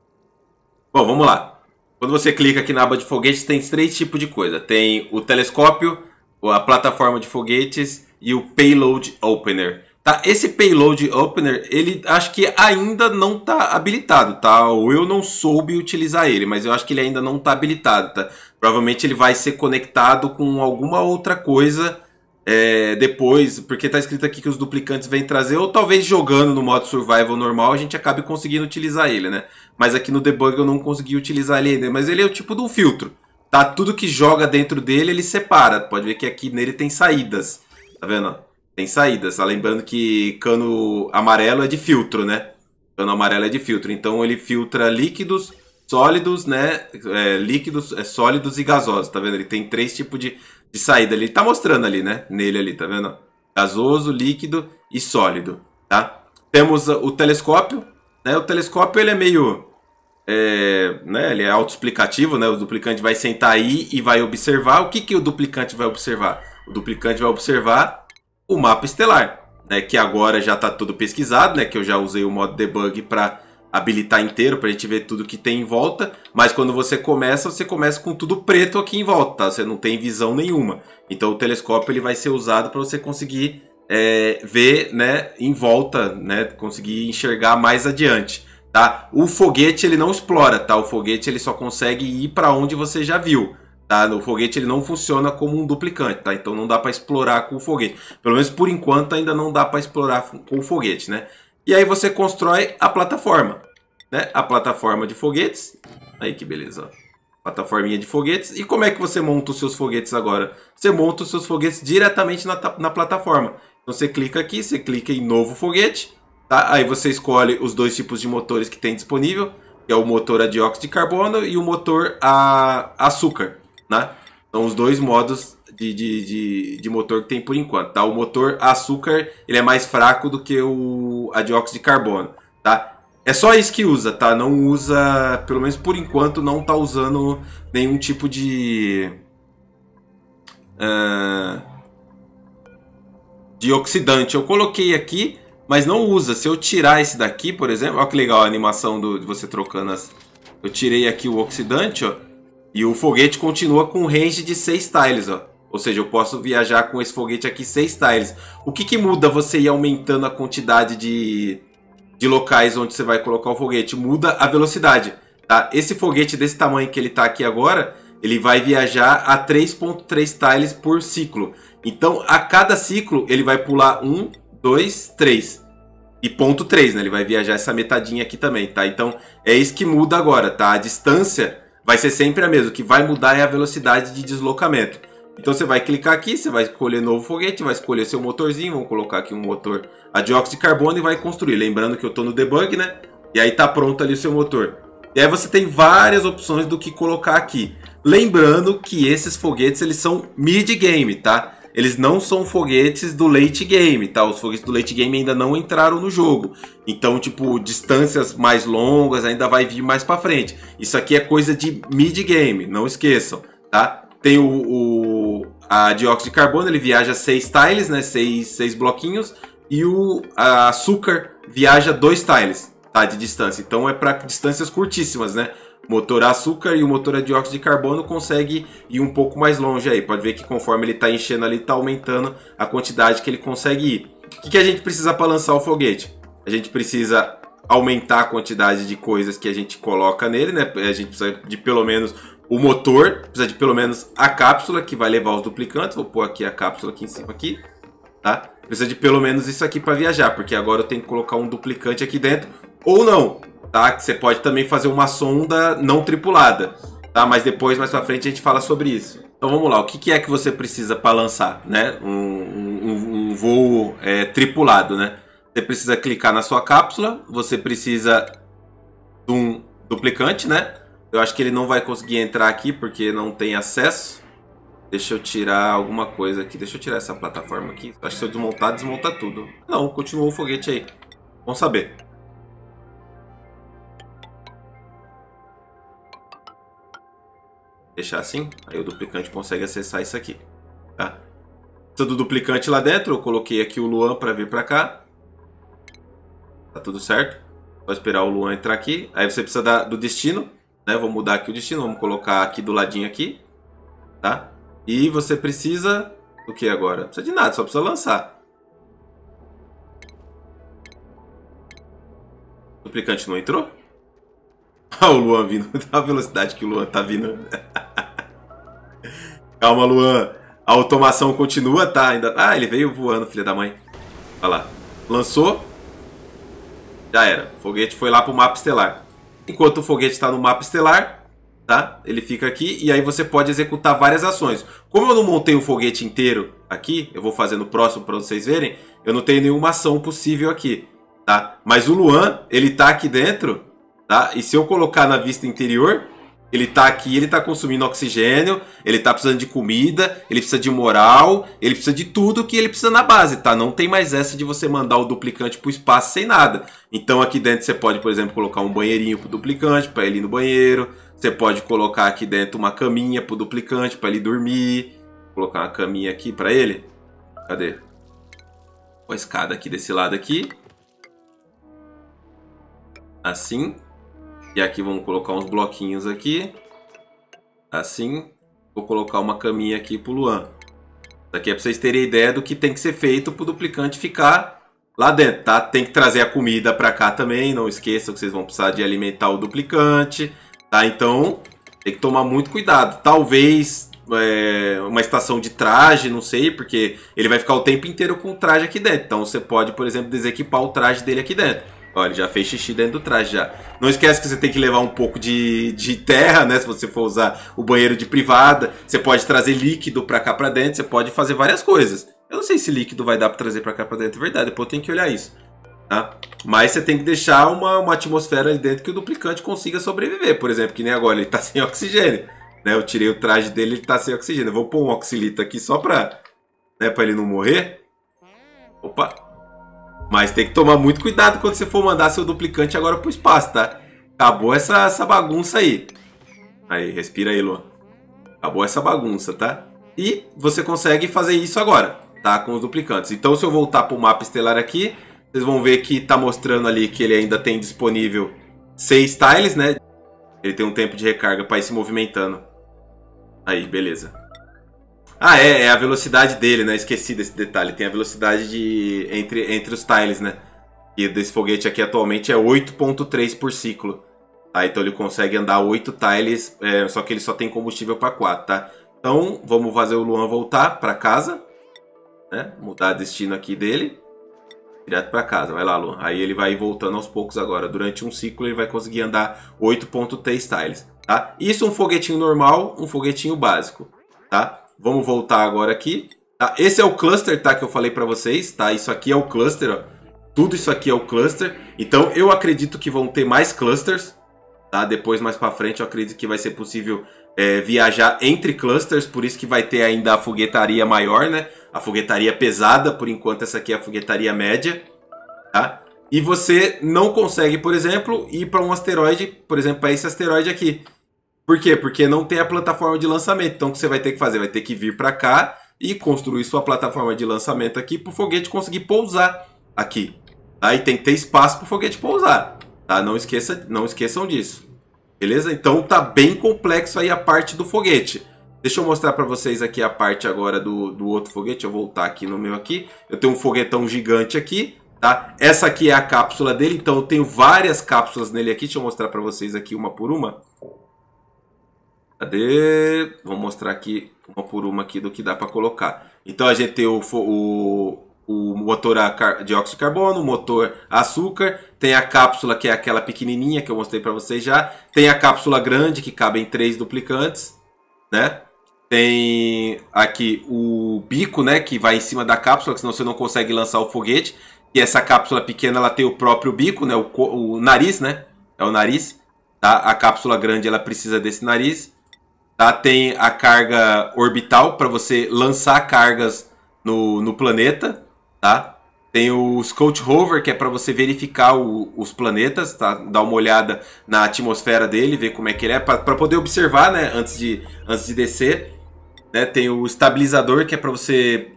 Bom, vamos lá. Quando você clica aqui na aba de foguetes, tem três tipos de coisa. Tem o telescópio, a plataforma de foguetes e o payload opener. Tá? Esse payload opener, ele acho que ainda não está habilitado, tá? Ou eu não soube utilizar ele, mas eu acho que ele ainda não está habilitado, tá? Provavelmente ele vai ser conectado com alguma outra coisa é, depois, porque tá escrito aqui que os duplicantes vêm trazer, ou talvez jogando no modo survival normal a gente acabe conseguindo utilizar ele, né? Mas aqui no debug eu não consegui utilizar ele ainda, mas ele é o tipo de um filtro. Tá, tudo que joga dentro dele ele separa, pode ver que aqui nele tem saídas, tá vendo? Tem saídas, tá, lembrando que cano amarelo é de filtro, né? Cano amarelo é de filtro, então ele filtra líquidos, sólidos, né? É, líquidos, é, sólidos e gasosos, tá vendo? Ele tem três tipos de de saída ali. Tá mostrando ali, né? Nele ali, tá vendo? Gasoso, líquido e sólido, tá? Temos o telescópio, né? O telescópio, ele é meio... É, né, ele é autoexplicativo, né? O duplicante vai sentar aí e vai observar. O que, que o duplicante vai observar? O duplicante vai observar o mapa estelar, né? Que agora já está tudo pesquisado, né? Que eu já usei o modo debug para habilitar inteiro pra gente ver tudo que tem em volta, mas quando você começa, você começa com tudo preto aqui em volta, tá? Você não tem visão nenhuma. Então o telescópio ele vai ser usado para você conseguir é, ver, né, em volta, né, conseguir enxergar mais adiante, tá? O foguete ele não explora, tá? O foguete ele só consegue ir para onde você já viu. Tá? O foguete ele não funciona como um duplicante, tá? Então não dá para explorar com o foguete. Pelo menos por enquanto ainda não dá para explorar com o foguete, né? E aí você constrói a plataforma, né? A plataforma de foguetes. Aí que beleza, Plataforminha de foguetes. E como é que você monta os seus foguetes agora? Você monta os seus foguetes diretamente na, na plataforma. Então você clica aqui, você clica em novo foguete. Tá? Aí você escolhe os dois tipos de motores que tem disponível. Que é o motor a dióxido de carbono e o motor a açúcar, né? São então, os dois modos de, de, de, de, motor que tem por enquanto, tá? O motor açúcar, ele é mais fraco do que o a dióxido de carbono, tá? É só isso que usa, tá? Não usa, pelo menos por enquanto, não tá usando nenhum tipo de... Uh, de oxidante. Eu coloquei aqui, mas não usa. Se eu tirar esse daqui, por exemplo... Olha que legal a animação do, de você trocando as... Eu tirei aqui o oxidante, ó. E o foguete continua com range de 6 tiles, ó. Ou seja, eu posso viajar com esse foguete aqui seis tiles. O que, que muda você ir aumentando a quantidade de, de locais onde você vai colocar o foguete? Muda a velocidade. Tá? Esse foguete desse tamanho que ele está aqui agora, ele vai viajar a 3.3 tiles por ciclo. Então, a cada ciclo, ele vai pular 1, 2, 3. E ponto 3, né? Ele vai viajar essa metadinha aqui também, tá? Então, é isso que muda agora, tá? A distância vai ser sempre a mesma. O que vai mudar é a velocidade de deslocamento. Então você vai clicar aqui, você vai escolher novo foguete, vai escolher seu motorzinho, vamos colocar aqui um motor a dióxido de carbono e vai construir. Lembrando que eu estou no debug, né? E aí tá pronto ali o seu motor. E aí você tem várias opções do que colocar aqui. Lembrando que esses foguetes eles são mid game, tá? Eles não são foguetes do late game, tá? Os foguetes do late game ainda não entraram no jogo. Então, tipo, distâncias mais longas ainda vai vir mais para frente. Isso aqui é coisa de mid game, não esqueçam, tá? Tem o, o a dióxido de carbono, ele viaja seis tiles, né? Seis, seis bloquinhos. E o açúcar viaja dois tiles, tá? De distância. Então é para distâncias curtíssimas, né? motor a açúcar e o motor a dióxido de carbono consegue ir um pouco mais longe aí. Pode ver que conforme ele está enchendo ali, está aumentando a quantidade que ele consegue ir. O que, que a gente precisa para lançar o foguete? A gente precisa aumentar a quantidade de coisas que a gente coloca nele, né? A gente precisa de pelo menos o motor, precisa de pelo menos a cápsula que vai levar os duplicantes. Vou pôr aqui a cápsula aqui em cima aqui, tá? Precisa de pelo menos isso aqui para viajar, porque agora eu tenho que colocar um duplicante aqui dentro ou não, tá? Que você pode também fazer uma sonda não tripulada, tá? Mas depois, mais para frente, a gente fala sobre isso. Então vamos lá, o que, é que você precisa para lançar, né? Um, um, um voo é, tripulado, né? Você precisa clicar na sua cápsula, você precisa de um duplicante, né? Eu acho que ele não vai conseguir entrar aqui porque não tem acesso. Deixa eu tirar alguma coisa aqui. Deixa eu tirar essa plataforma aqui. Acho que se eu desmontar, desmonta tudo. Não, continuou o foguete aí. Vamos saber. Deixar assim. Aí o duplicante consegue acessar isso aqui. Tá? Precisa do duplicante lá dentro. Eu coloquei aqui o Luan para vir para cá. Tá tudo certo. Só esperar o Luan entrar aqui. Aí você precisa da, do destino. Né? Vou mudar aqui o destino, vamos colocar aqui do ladinho aqui, tá? E você precisa do que agora? Não precisa de nada, só precisa lançar. O duplicante não entrou? Ah, o Luan vindo. a velocidade que o Luan tá vindo. Calma, Luan. A automação continua, tá? Ainda... Ah, ele veio voando, filha da mãe. Olha lá. Lançou. Já era. O foguete foi lá pro mapa estelar. Enquanto o foguete está no mapa estelar, tá? Ele fica aqui e aí você pode executar várias ações. Como eu não montei o foguete inteiro aqui, eu vou fazer no próximo para vocês verem, eu não tenho nenhuma ação possível aqui, tá? Mas o Luan, ele tá aqui dentro, tá? E se eu colocar na vista interior, ele tá aqui, ele tá consumindo oxigênio, ele tá precisando de comida, ele precisa de moral, ele precisa de tudo que ele precisa na base, tá? Não tem mais essa de você mandar o duplicante pro espaço sem nada. Então aqui dentro você pode, por exemplo, colocar um banheirinho pro duplicante para ele ir no banheiro. Você pode colocar aqui dentro uma caminha pro duplicante para ele dormir. Vou colocar uma caminha aqui para ele. Cadê? Uma escada aqui desse lado aqui. Assim. E aqui vamos colocar uns bloquinhos aqui. Assim. Vou colocar uma caminha aqui para o Luan. Isso aqui é para vocês terem ideia do que tem que ser feito para o duplicante ficar lá dentro, tá? Tem que trazer a comida para cá também. Não esqueçam que vocês vão precisar de alimentar o duplicante, tá? Então, tem que tomar muito cuidado. Talvez é, uma estação de traje, não sei, porque ele vai ficar o tempo inteiro com o traje aqui dentro. Então, você pode, por exemplo, desequipar o traje dele aqui dentro. Olha, já fez xixi dentro do traje já. Não esquece que você tem que levar um pouco de, de terra, né? Se você for usar o banheiro de privada. Você pode trazer líquido pra cá pra dentro. Você pode fazer várias coisas. Eu não sei se líquido vai dar pra trazer pra cá pra dentro. É verdade, depois tem que olhar isso. Tá? Mas você tem que deixar uma, uma atmosfera ali dentro que o duplicante consiga sobreviver. Por exemplo, que nem agora, ele tá sem oxigênio. Né? Eu tirei o traje dele, ele tá sem oxigênio. Eu vou pôr um oxilito aqui só pra, né, pra ele não morrer. Opa, mas tem que tomar muito cuidado quando você for mandar seu duplicante agora pro espaço, tá? Acabou essa, essa bagunça aí. Aí, respira aí, Luan. Acabou essa bagunça, tá? E você consegue fazer isso agora, tá? Com os duplicantes. Então, se eu voltar pro mapa estelar aqui, vocês vão ver que tá mostrando ali que ele ainda tem disponível seis tiles, né? Ele tem um tempo de recarga para ir se movimentando. Aí, beleza. Ah, é, é a velocidade dele, né? Esqueci desse detalhe. Tem a velocidade de entre, entre os tiles, né? E desse foguete aqui atualmente é 8.3 por ciclo. Tá? Então ele consegue andar 8 tiles, é, só que ele só tem combustível para 4, tá? Então vamos fazer o Luan voltar para casa, né? Mudar destino aqui dele. Direto para casa, vai lá, Luan. Aí ele vai voltando aos poucos agora. Durante um ciclo ele vai conseguir andar 8.3 tiles, tá? Isso é um foguetinho normal, um foguetinho básico, tá? Vamos voltar agora aqui. Tá? Esse é o cluster tá, que eu falei para vocês. Tá? Isso aqui é o cluster. Ó. Tudo isso aqui é o cluster. Então eu acredito que vão ter mais clusters. Tá? Depois, mais para frente, eu acredito que vai ser possível é, viajar entre clusters. Por isso que vai ter ainda a foguetaria maior, né? A foguetaria pesada. Por enquanto, essa aqui é a foguetaria média. Tá? E você não consegue, por exemplo, ir para um asteroide, por exemplo, para esse asteroide aqui. Por quê? Porque não tem a plataforma de lançamento. Então, o que você vai ter que fazer? Vai ter que vir para cá e construir sua plataforma de lançamento aqui para o foguete conseguir pousar aqui. Aí tem que ter espaço para o foguete pousar. Tá? Não, esqueça, não esqueçam disso. Beleza? Então tá bem complexo aí a parte do foguete. Deixa eu mostrar para vocês aqui a parte agora do, do outro foguete. Eu vou voltar aqui no meu aqui. Eu tenho um foguetão gigante aqui, tá? Essa aqui é a cápsula dele, então eu tenho várias cápsulas nele aqui. Deixa eu mostrar para vocês aqui uma por uma. Cadê? Vou mostrar aqui uma por uma aqui do que dá para colocar. Então a gente tem o, o, o motor a car... dióxido de carbono, o motor açúcar, tem a cápsula que é aquela pequenininha que eu mostrei para vocês já, tem a cápsula grande que cabe em três duplicantes, né? Tem aqui o bico, né, que vai em cima da cápsula, senão você não consegue lançar o foguete. E essa cápsula pequena, ela tem o próprio bico, né, o, o nariz, né? É o nariz. Tá? A cápsula grande, ela precisa desse nariz. Tá? Tem a carga orbital para você lançar cargas no, no planeta, tá? Tem o Scout Rover, que é para você verificar o, os planetas, tá? dar uma olhada na atmosfera dele, ver como é que ele é, para poder observar né? antes, de, antes de descer. Né? Tem o estabilizador, que é para você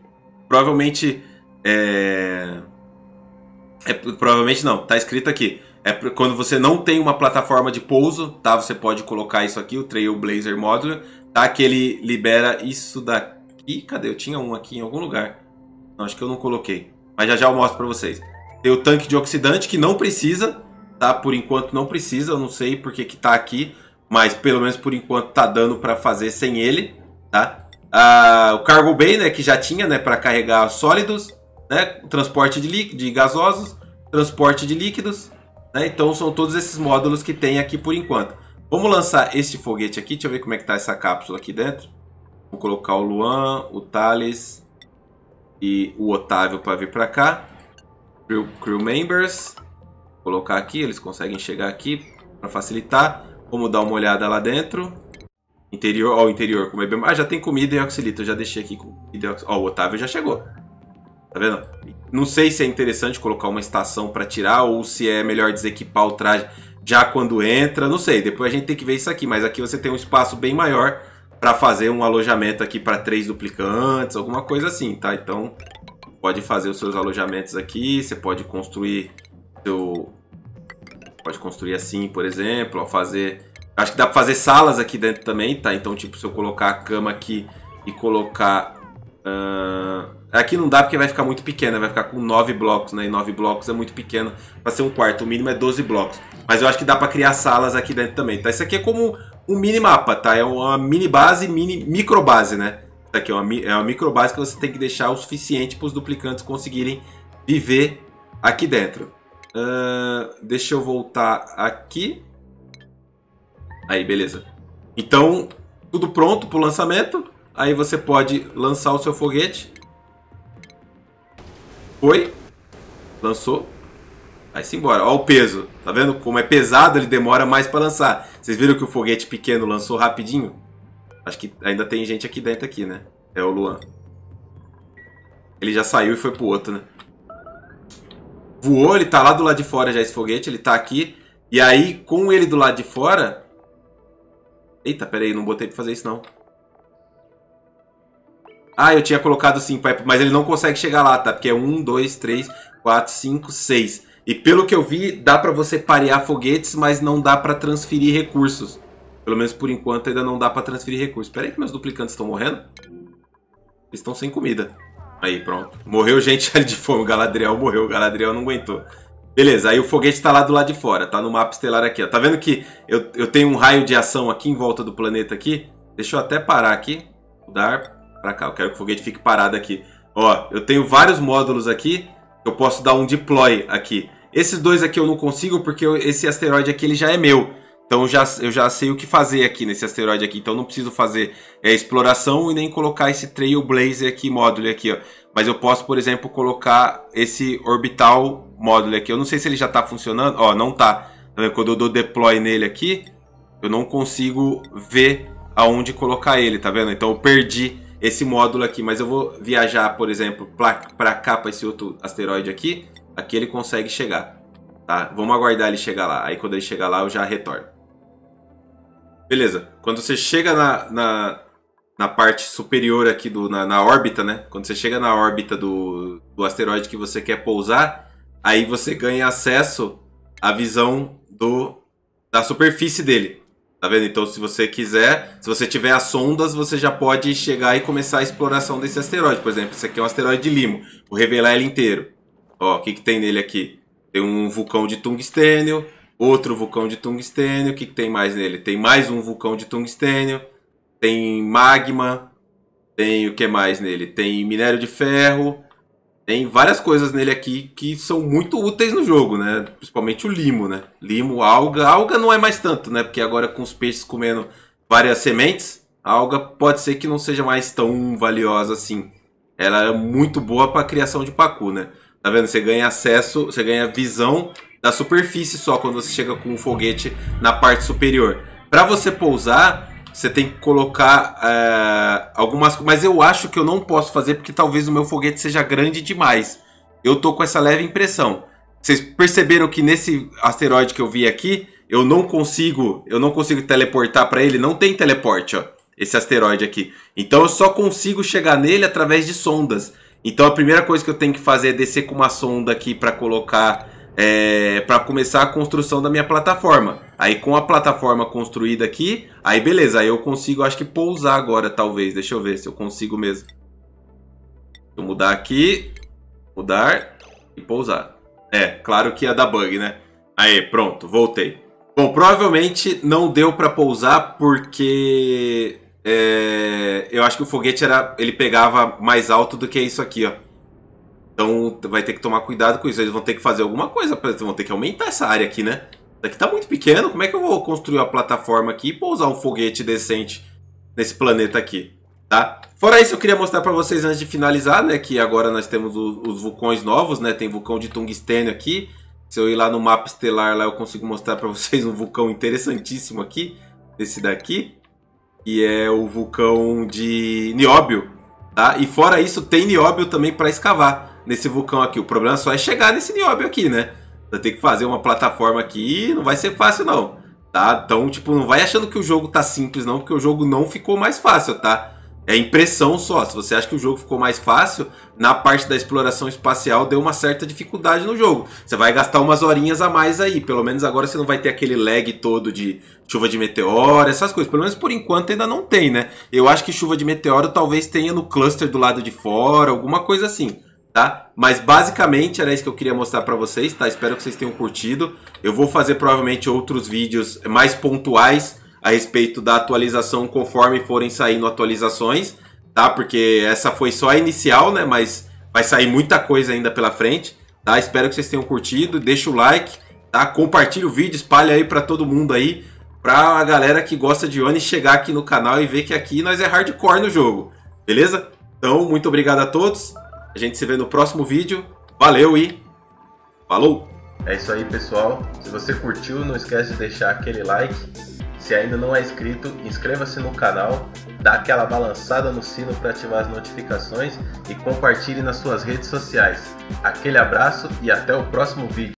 provavelmente. É... é... provavelmente não, tá escrito aqui. É quando você não tem uma plataforma de pouso, tá? Você pode colocar isso aqui, o Trailblazer Modular, tá? Que ele libera isso daqui. Cadê? Eu tinha um aqui em algum lugar. Não, acho que eu não coloquei. Mas já já eu mostro para vocês. Tem o tanque de oxidante que não precisa, tá? Por enquanto não precisa, eu não sei porque que tá aqui, mas pelo menos por enquanto tá dando para fazer sem ele, tá? Ah, o cargo bay, né, que já tinha, né, para carregar sólidos, né, o transporte de, de gasosos, transporte de líquidos, né? Então são todos esses módulos que tem aqui por enquanto. Vamos lançar este foguete aqui, deixa eu ver como é que tá essa cápsula aqui dentro. Vou colocar o Luan, o Thales e o Otávio para vir para cá. Crew, crew members, Vou colocar aqui, eles conseguem chegar aqui para facilitar. Vamos dar uma olhada lá dentro. Interior, ó, o interior, como é bem... Ah, já tem comida e auxilito, eu já deixei aqui com... Ó, o Otávio já chegou. Tá vendo? Não sei se é interessante colocar uma estação para tirar ou se é melhor desequipar o traje já quando entra, não sei. Depois a gente tem que ver isso aqui, mas aqui você tem um espaço bem maior para fazer um alojamento aqui para três duplicantes, alguma coisa assim, tá? Então pode fazer os seus alojamentos aqui, você pode construir seu pode construir assim, por exemplo, ó, fazer acho que dá para fazer salas aqui dentro também, tá? Então tipo se eu colocar a cama aqui e colocar uh Aqui não dá porque vai ficar muito pequena, vai ficar com 9 blocos, né? E 9 blocos é muito pequeno para ser um quarto, o mínimo é 12 blocos. Mas eu acho que dá para criar salas aqui dentro também, tá? Isso aqui é como um mini mapa, tá? É uma mini base, mini micro base, né? Tá aqui, é uma, é uma micro base que você tem que deixar o suficiente para os duplicantes conseguirem viver aqui dentro. Uh, deixa eu voltar aqui. Aí, beleza. Então, tudo pronto para o lançamento. Aí você pode lançar o seu foguete foi. Lançou. Vai-se embora. Olha o peso. Tá vendo? Como é pesado, ele demora mais para lançar. Vocês viram que o foguete pequeno lançou rapidinho? Acho que ainda tem gente aqui dentro aqui, né? É o Luan. Ele já saiu e foi pro outro, né? Voou, ele tá lá do lado de fora já esse foguete, ele tá aqui. E aí, com ele do lado de fora... Eita, pera aí, não botei pra fazer isso não. Ah, eu tinha colocado 5, assim, mas ele não consegue chegar lá, tá? Porque é 1, 2, 3, 4, 5, 6. E pelo que eu vi, dá para você parear foguetes, mas não dá para transferir recursos. Pelo menos por enquanto ainda não dá para transferir recursos. Pera aí que meus duplicantes estão morrendo. Eles estão sem comida. Aí, pronto. Morreu gente ali de fome. O Galadriel morreu. O Galadriel não aguentou. Beleza, aí o foguete está lá do lado de fora. Tá no mapa estelar aqui, ó. Tá vendo que eu, eu tenho um raio de ação aqui em volta do planeta aqui? Deixa eu até parar aqui. Mudar pra cá. Eu quero que o foguete fique parado aqui. Ó, eu tenho vários módulos aqui. Eu posso dar um deploy aqui. Esses dois aqui eu não consigo porque esse asteroide aqui ele já é meu. Então eu já, eu já sei o que fazer aqui nesse asteroide aqui. Então não preciso fazer é, exploração e nem colocar esse Trailblazer aqui, módulo aqui, ó. Mas eu posso, por exemplo, colocar esse orbital módulo aqui. Eu não sei se ele já está funcionando. Ó, não está. Tá Quando eu dou deploy nele aqui, eu não consigo ver aonde colocar ele, tá vendo? Então eu perdi esse módulo aqui, mas eu vou viajar, por exemplo, para cá, para esse outro asteroide aqui, aqui ele consegue chegar, tá? Vamos aguardar ele chegar lá, aí quando ele chegar lá eu já retorno. Beleza, quando você chega na, na, na parte superior aqui, do, na, na, órbita, né? Quando você chega na órbita do, do asteroide que você quer pousar, aí você ganha acesso à visão do, da superfície dele. Tá vendo? Então, se você quiser, se você tiver as sondas, você já pode chegar e começar a exploração desse asteroide. Por exemplo, esse aqui é um asteroide de Limo. Vou revelar ele inteiro. Ó, o que, que tem nele aqui? Tem um vulcão de tungstênio, outro vulcão de tungstênio. O que, que tem mais nele? Tem mais um vulcão de tungstênio. Tem magma. Tem o que mais nele? Tem minério de ferro. Tem várias coisas nele aqui que são muito úteis no jogo, né? Principalmente o limo, né? Limo, alga. Alga não é mais tanto, né? Porque agora com os peixes comendo várias sementes, a alga pode ser que não seja mais tão valiosa assim. Ela é muito boa para criação de pacu, né? Tá vendo? Você ganha acesso, você ganha visão da superfície só quando você chega com o um foguete na parte superior. Para você pousar, você tem que colocar uh, algumas Mas eu acho que eu não posso fazer porque talvez o meu foguete seja grande demais. Eu tô com essa leve impressão. Vocês perceberam que nesse asteroide que eu vi aqui, eu não consigo, eu não consigo teleportar para ele, não tem teleporte, ó, esse asteroide aqui. Então eu só consigo chegar nele através de sondas. Então a primeira coisa que eu tenho que fazer é descer com uma sonda aqui para colocar é, para começar a construção da minha plataforma. Aí com a plataforma construída aqui, aí beleza, aí eu consigo, acho que pousar agora talvez. Deixa eu ver se eu consigo mesmo. Vou mudar aqui, mudar e pousar. É, claro que ia dar bug, né? Aí, pronto, voltei. Bom, provavelmente não deu para pousar porque é, eu acho que o foguete era, ele pegava mais alto do que isso aqui, ó. Então vai ter que tomar cuidado com isso. Eles vão ter que fazer alguma coisa, vão ter que aumentar essa área aqui, né? Isso tá aqui tá muito pequeno, como é que eu vou construir uma plataforma aqui e pousar um foguete decente nesse planeta aqui, tá? Fora isso, eu queria mostrar para vocês antes de finalizar, né, que agora nós temos o, os vulcões novos, né? Tem vulcão de tungstênio aqui. Se eu ir lá no mapa estelar lá, eu consigo mostrar para vocês um vulcão interessantíssimo aqui, esse daqui, e é o vulcão de nióbio, tá? E fora isso, tem nióbio também para escavar nesse vulcão aqui. O problema só é chegar nesse nióbio aqui, né? Vai ter que fazer uma plataforma aqui não vai ser fácil, não. Tá? Então, tipo, não vai achando que o jogo tá simples, não, porque o jogo não ficou mais fácil, tá? É impressão só. Se você acha que o jogo ficou mais fácil, na parte da exploração espacial deu uma certa dificuldade no jogo. Você vai gastar umas horinhas a mais aí. Pelo menos agora você não vai ter aquele lag todo de chuva de meteoro, essas coisas. Pelo menos por enquanto ainda não tem, né? Eu acho que chuva de meteoro talvez tenha no cluster do lado de fora, alguma coisa assim tá? Mas basicamente era isso que eu queria mostrar para vocês, tá? Espero que vocês tenham curtido. Eu vou fazer provavelmente outros vídeos mais pontuais a respeito da atualização conforme forem saindo atualizações, tá? Porque essa foi só a inicial, né? Mas vai sair muita coisa ainda pela frente, tá? Espero que vocês tenham curtido, deixa o like, tá? Compartilha o vídeo, espalha aí para todo mundo aí, para a galera que gosta de Oni chegar aqui no canal e ver que aqui nós é hardcore no jogo, beleza? Então, muito obrigado a todos a gente se vê no próximo vídeo. Valeu e falou! É isso aí, pessoal. Se você curtiu, não esquece de deixar aquele like. Se ainda não é inscrito, inscreva-se no canal, dá aquela balançada no sino para ativar as notificações e compartilhe nas suas redes sociais. Aquele abraço e até o próximo vídeo.